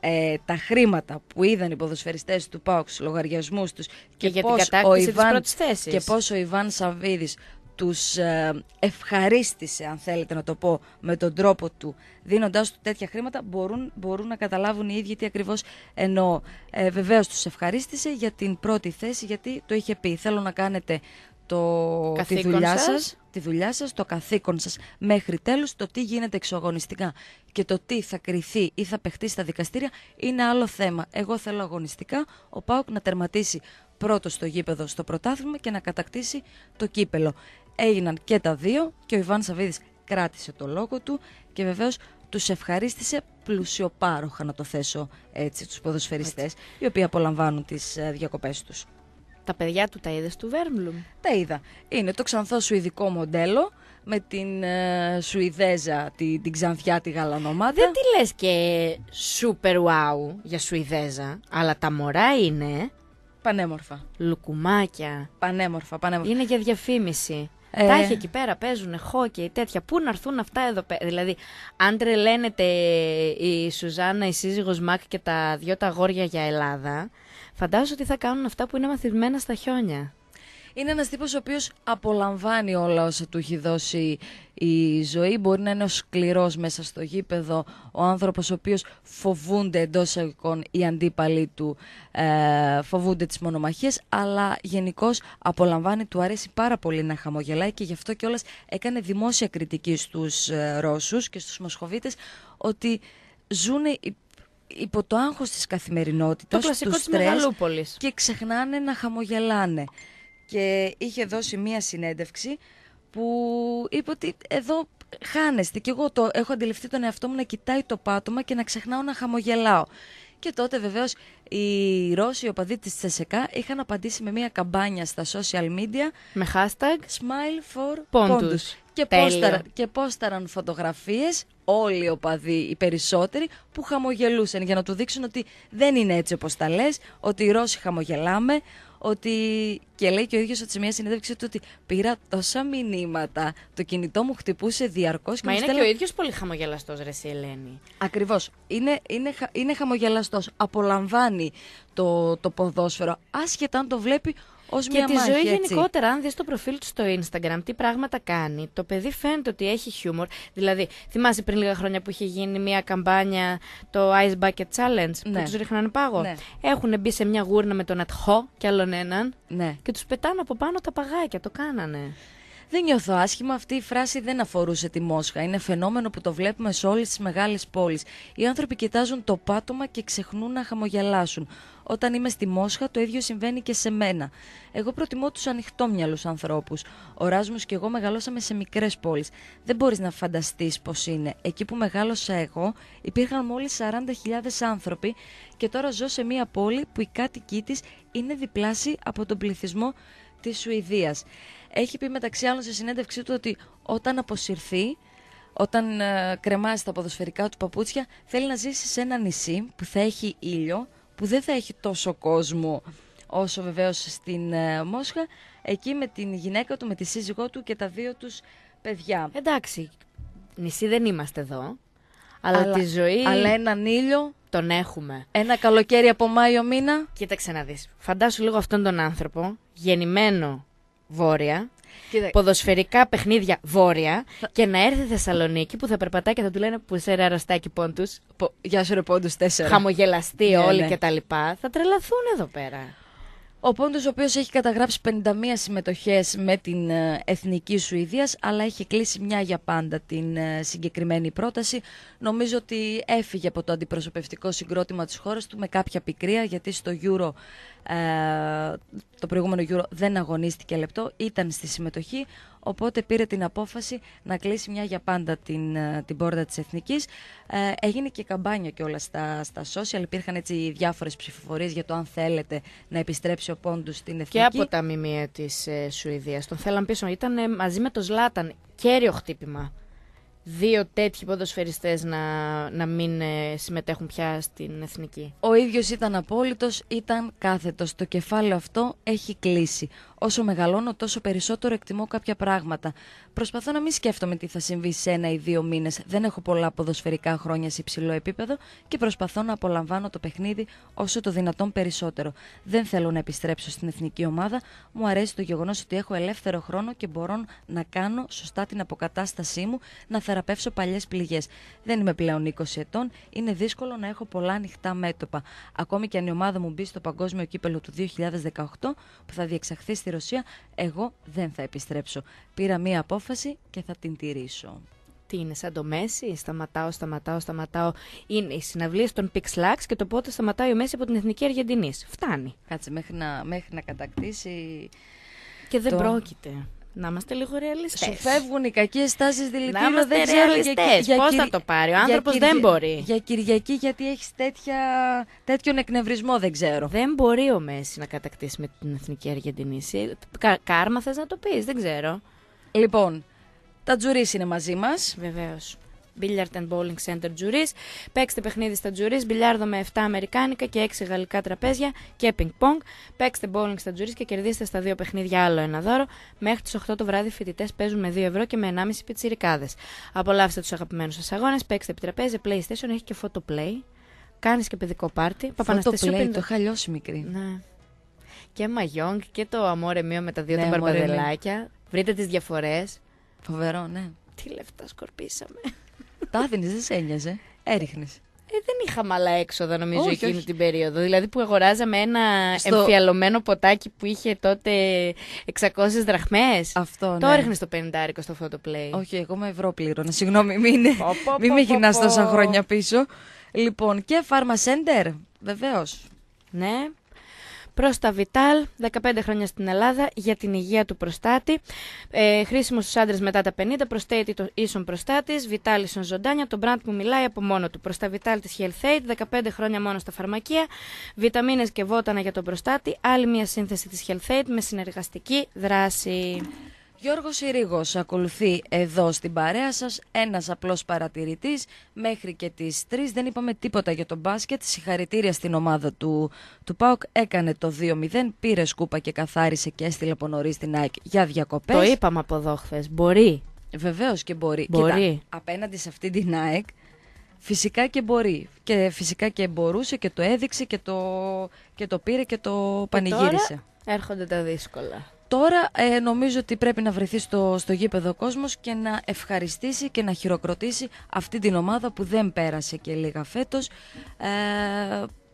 ε, τα χρήματα που είδαν οι ποδοσφαιριστές του ΠΑΟΚ στους λογαριασμούς τους και, και ο Ιβάν, και πώς ο Ιβάν Σαββίδης τους ε, ευχαρίστησε, αν θέλετε να το πω, με τον τρόπο του, δίνοντάς του τέτοια χρήματα, μπορούν, μπορούν να καταλάβουν οι ίδιοι τι ακριβώς εννοώ. Ε, βεβαίως τους ευχαρίστησε για την πρώτη θέση, γιατί το είχε πει. Θέλω να κάνετε το, τη δουλειά σας. τη δουλειά το καθήκον σας, μέχρι τέλους το τι γίνεται εξωαγωνιστικά και το τι θα κρυθεί ή θα παιχτεί στα δικαστήρια είναι άλλο θέμα. Εγώ θέλω αγωνιστικά ο ΠΑΟΚ να τερματίσει πρώτος στο γήπεδο στο πρωτάθλημα και να κατακτήσει το κύπελο έγιναν και τα δύο και ο Ιβάν Σαββίδης κράτησε το λόγο του και βεβαίως τους ευχαρίστησε πλουσιοπάροχα να το θέσω έτσι τους ποδοσφαιριστές οι οποίοι απολαμβάνουν τις ε, διακοπές τους. Τα παιδιά του τα είδες του Βέρμπλουμ. Τα είδα. Είναι το ξανθό σουηδικό μοντέλο με την ε, Σουηδέζα, την, την ξανθιά, τη γαλανομάδα. Δεν τη λες και super wow για Σουηδέζα,
αλλά τα μωρά είναι... Πανέμορφα. Λουκουμάκια. Πανέμορφα, πανέμορφα. Είναι για διαφήμιση. Ε, τα έχει εκεί πέρα, εκεί πέρα παίζουν χόκι, τέτοια. Πού να έρθουν αυτά εδώ πέρα. Δηλαδή, αν τρελαίνεται η σουζαννα η σύζυγος Μακ και τα δυο τα αγόρια για
Ελλάδα, φαντάζομαι ότι θα κάνουν αυτά που είναι μαθημένα στα χιόνια είναι ένας τύπος ο οποίος απολαμβάνει όλα όσα του έχει δώσει η ζωή. Μπορεί να είναι ο σκληρός μέσα στο γήπεδο, ο άνθρωπος ο οποίος φοβούνται εντός εισαγωγικών οι αντίπαλοι του, ε, φοβούνται τις μονομαχίες, αλλά γενικώς απολαμβάνει, του αρέσει πάρα πολύ να χαμογελάει και γι' αυτό κιόλας έκανε δημόσια κριτική στους ε, Ρώσους και στους Μοσχοβίτες ότι ζουν υπό το άγχος της καθημερινότητας, το του και ξεχνάνε να χαμογελάνε και είχε δώσει μία συνέντευξη που είπε ότι εδώ χάνεστε και εγώ το έχω αντιληφθεί τον εαυτό μου να κοιτάει το πάτωμα και να ξεχνάω να χαμογελάω. Και τότε βεβαίως οι Ρώσοι, οι οπαδοί της Τσεσεκά, είχαν απαντήσει με μια καμπάνια στα social media. Με hashtag Smile for pontus Και, πόσταρα, και πόσταραν φωτογραφίες, όλοι οι οπαδοί, οι περισσότεροι, που χαμογελούσαν για να του δείξουν ότι δεν είναι έτσι όπως τα λες, ότι οι Ρώσοι χαμογελάμε, ότι. Και λέει και ο ίδιος ότι σε μια συνέντευξη του ότι πήρα τόσα μηνύματα. Το κινητό μου χτυπούσε διαρκώς και Μα είναι και ο
ίδιος πολύ χαμογελαστός, ρε Σιλένη; Ελένη.
Ακριβώς. Είναι, είναι, είναι χαμογελαστός. Απολαμβάνει το, το ποδόσφαιρο. Άσχετα αν το βλέπει ως και τη ζωή γενικότερα, αν δεις το
προφίλ του στο Instagram, τι πράγματα κάνει, το παιδί φαίνεται ότι έχει χιούμορ. Δηλαδή, θυμάσαι πριν λίγα χρόνια που είχε γίνει μια καμπάνια το Ice Bucket Challenge που ναι. τους ρίχνανε πάγο. Ναι. Έχουν μπει σε μια γούρνα με τον Ατχό και άλλον έναν ναι. και τους πετάνε από πάνω τα παγάκια. Το
κάνανε. Δεν νιώθω άσχημα. Αυτή η φράση δεν αφορούσε τη Μόσχα. Είναι φαινόμενο που το βλέπουμε σε όλες τις μεγάλες πόλεις. Οι άνθρωποι κοιτάζουν το πάτωμα και ξεχνούν να χαμογελάσουν. Όταν είμαι στη Μόσχα, το ίδιο συμβαίνει και σε μένα. Εγώ προτιμώ τους ανοιχτόμυαλους ανθρώπους. Ο ράσμου και εγώ μεγαλώσαμε σε μικρές πόλεις. Δεν μπορείς να φανταστείς πώς είναι. Εκεί που μεγάλωσα εγώ, υπήρχαν μόλις 40.000 άνθρωποι και τώρα ζω σε μία πόλη που οι κάτοικοί της είναι διπλάσιοι από τον πληθυσμό της Σουηδίας. Έχει πει μεταξύ άλλων σε συνέντευξή του ότι όταν αποσυρθεί, όταν ε, κρεμάσει τα ποδοσφαιρικά του παπούτσια, θέλει να ζήσει σε ένα νησί που θα έχει ήλιο, που δεν θα έχει τόσο κόσμο όσο βεβαίως στην ε, Μόσχα, εκεί με την γυναίκα του, με τη σύζυγό του και τα δύο τους παιδιά. Εντάξει, νησί δεν είμαστε εδώ αλλά, τη ζωή. Αλλά έναν ήλιο.
Τον έχουμε.
Ένα καλοκαίρι από Μάιο
μήνα. Κοίταξε να δεις. Φαντάσου λίγο αυτόν τον άνθρωπο, γεννημένο βόρεια, Κοίτα... ποδοσφαιρικά παιχνίδια βόρεια και να έρθει Θεσσαλονίκη που θα περπατάει και θα του λένε που σε ρε αραστάκι πόντου. Γεια σου ρε πόντους, τέσσερα. Χαμογελαστεί ναι, όλοι ναι. και τα λοιπά.
Θα τρελαθούν εδώ πέρα. Ο πόντος ο οποίος έχει καταγράψει 51 συμμετοχές με την ε, Εθνική Σουηδίας, αλλά έχει κλείσει μια για πάντα την ε, συγκεκριμένη πρόταση. Νομίζω ότι έφυγε από το αντιπροσωπευτικό συγκρότημα της χώρας του με κάποια πικρία γιατί στο Euro ε, το προηγούμενο γύρο δεν αγωνίστηκε λεπτό, ήταν στη συμμετοχή, οπότε πήρε την απόφαση να κλείσει μια για πάντα την, ε, την πόρτα της Εθνικής. Ε, έγινε και καμπάνια και όλα στα, στα social, υπήρχαν έτσι διάφορες ψηφοφορίες για το αν θέλετε να επιστρέψει ο Πόντους στην Εθνική. Και από τα μιμία της ε, Σουηδίας, τον
θέλαν πίσω, ήταν μαζί με το Σλάταν, κέριο χτύπημα δύο τέτοιοι ποδοσφαιριστές να, να μην ε, συμμετέχουν πια στην εθνική.
Ο ίδιος ήταν απόλυτος, ήταν κάθετος. Το κεφάλαιο αυτό έχει κλείσει. Όσο μεγαλώνω, τόσο περισσότερο εκτιμώ κάποια πράγματα. Προσπαθώ να μην σκέφτομαι τι θα συμβεί σε ένα ή δύο μήνες. Δεν έχω πολλά ποδοσφαιρικά χρόνια σε υψηλό επίπεδο και προσπαθώ να απολαμβάνω το παιχνίδι όσο το δυνατόν περισσότερο. Δεν θέλω να επιστρέψω στην εθνική ομάδα. Μου αρέσει το γεγονός ότι έχω ελεύθερο χρόνο και μπορώ να κάνω σωστά την αποκατάστασή μου, να θεραπεύσω παλιές πληγές. Δεν είμαι πλέον 20 ετών. Είναι δύσκολο να έχω πολλά ανοιχτά μέτωπα. Ακόμη και αν η ομάδα μου μπει στο παγκόσμιο κύπελο του 2018, που θα διεξαχθεί στη Ρωσία, εγώ δεν θα επιστρέψω. Πήρα μία απόφαση και θα την τηρήσω. Τι είναι, σαν το Μέση,
σταματάω, σταματάω, σταματάω. Είναι οι συναυλίες των Pixlax και το πότε σταματάει ο Μέση από την Εθνική
Αργεντινή. Φτάνει. Κάτσε, μέχρι να, μέχρι να κατακτήσει. Και δεν πρόκειται να είμαστε λίγο ρεαλιστές. Σου φεύγουν οι κακές τάσει δηλητήριων. Δεν για Πώς θα το πάρει, ο άνθρωπο δεν μπορεί. Για Κυριακή, γιατί έχεις τέτοιον εκνευρισμό, δεν
ξέρω. Δεν μπορεί ο Μέση να κατακτήσει με την εθνική Αργεντινή. κάρμα θες να το πεις, δεν ξέρω. Λοιπόν, τα τζουρίς είναι μαζί μας. Βεβαίως. Billiard and Bowling Center Τζουρίς. Παίξτε παιχνίδι στα Τζουρίς, μπιλιάρδο με 7 αμερικάνικα και 6 γαλλικά τραπέζια και πινκ-πονγκ. Παίξτε bowling στα Τζουρίς και κερδίστε στα δύο παιχνίδια άλλο ένα δώρο. Μέχρι τις 8 το βράδυ φοιτητές παίζουν με 2 ευρώ και με 1,5 πιτσιρικάδες. Απολαύστε τους αγαπημένους σας αγώνες, παίξτε επί τραπέζι, PlayStation έχει και photo play. Κάνεις και παιδικό πάρτι. Photo Το play, το
χαλιώσει μικρή. Ναι.
Και Μαγιόγκ και το Αμόρε μείο με τα δύο ναι, τα μπαρμπαδελάκια. Βρείτε τις διαφορές.
Φοβερό, ναι.
Τι λεφτά σκορπίσαμε.
Τα δεν σε ένοιαζε. Έριχνες. Ε,
δεν είχαμε άλλα έξοδα νομίζω όχι, εκείνη την περίοδο. Δηλαδή που αγοράζαμε ένα στο... εμφιαλωμένο ποτάκι που είχε τότε 600 δραχμές.
Αυτό, ναι. Το έριχνες το 50 στο φωτοπλέι. Όχι, εγώ με ευρώ πλήρωνα. Συγγνώμη, μην, μην με γυρνά τόσα χρόνια πίσω. Λοιπόν, και Pharma Center, βεβαίως.
Ναι. Πρόστα Βιτάλ, 15 χρόνια στην Ελλάδα για την υγεία του προστάτη. Ε, χρήσιμο στους άντρες μετά τα 50, προστέτη το ίσον προστάτης, Βιτάλ ίσον ζωντάνια, το μπραντ που μιλάει από μόνο του. Προσταβιτάλ τη Health Aid, 15 χρόνια μόνο στα φαρμακεία. Βιταμίνες και βότανα για τον προστάτη, άλλη μια σύνθεση της Health Aid με συνεργαστική δράση.
Γιώργος Ιρίγος ακολουθεί εδώ στην παρέα σας, ένας απλός παρατηρητής, μέχρι και τις 3 δεν είπαμε τίποτα για τον μπάσκετ, συγχαρητήρια στην ομάδα του, του ΠΑΟΚ, έκανε το 2-0, πήρε σκούπα και καθάρισε και έστειλε από νωρίς την ΑΕΚ για διακοπές. Το είπαμε από εδώ χθες, μπορεί. Βεβαίως και μπορεί. μπορεί. απέναντι σε αυτή την ΑΕΚ Φυσικά και μπορεί. Και φυσικά και μπορούσε και το έδειξε και το, και το πήρε και το πανηγύρισε. Και τώρα έρχονται τα δύσκολα. Τώρα ε, νομίζω ότι πρέπει να βρεθεί στο, στο γήπεδο ο και να ευχαριστήσει και να χειροκροτήσει αυτή την ομάδα που δεν πέρασε και λίγα φέτος, ε,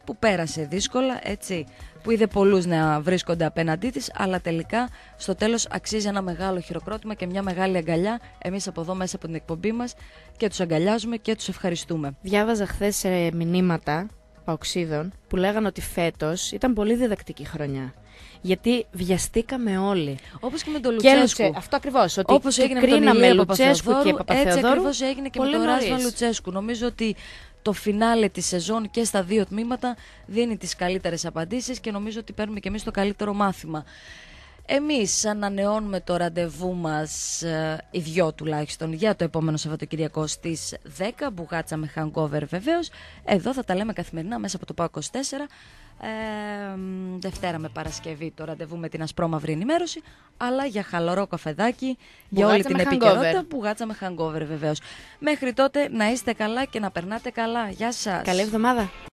που πέρασε δύσκολα, έτσι, που είδε πολλούς να βρίσκονται απέναντί της, αλλά τελικά στο τέλος αξίζει ένα μεγάλο χειροκρότημα και μια μεγάλη αγκαλιά. Εμείς από εδώ μέσα από την εκπομπή μας και τους αγκαλιάζουμε και τους ευχαριστούμε. Διάβαζα χθες ε, μηνύματα παοξίδων που λέγανε ότι φέτος
ήταν πολύ διδακτική χρονιά γιατί βιαστήκαμε όλοι.
Όπως και με τον Λουτσέσκου. Και, αυτό ακριβώς. Όπως έγινε με τον Ηλία Λουτσέσκου και Παπαθεοδόρου, έτσι ακριβώς έγινε και με τον Ράσβα Λουτσέσκου. Νομίζω ότι το φινάλε της σεζόν και στα δύο τμήματα δίνει τις καλύτερες απαντήσεις και νομίζω ότι παίρνουμε και εμείς το καλύτερο μάθημα. Εμείς ανανεώνουμε το ραντεβού μας ε, οι δυο τουλάχιστον, για το επόμενο Σαββατοκυριακό στις 10, μπουγάτσα με hangover βεβαίως, Εδώ θα τα λέμε καθημερινά μέσα από το ΠΑΟ 24. Ε, Δευτέρα με Παρασκευή το ραντεβού με την ασπρόμαυρη ενημέρωση. Αλλά για χαλαρό καφεδάκι,
για όλη την επικαιρότητα.
που γάτσαμε hangover βεβαίως. Μέχρι τότε να είστε καλά και να περνάτε καλά. Γεια σας. Καλή εβδομάδα.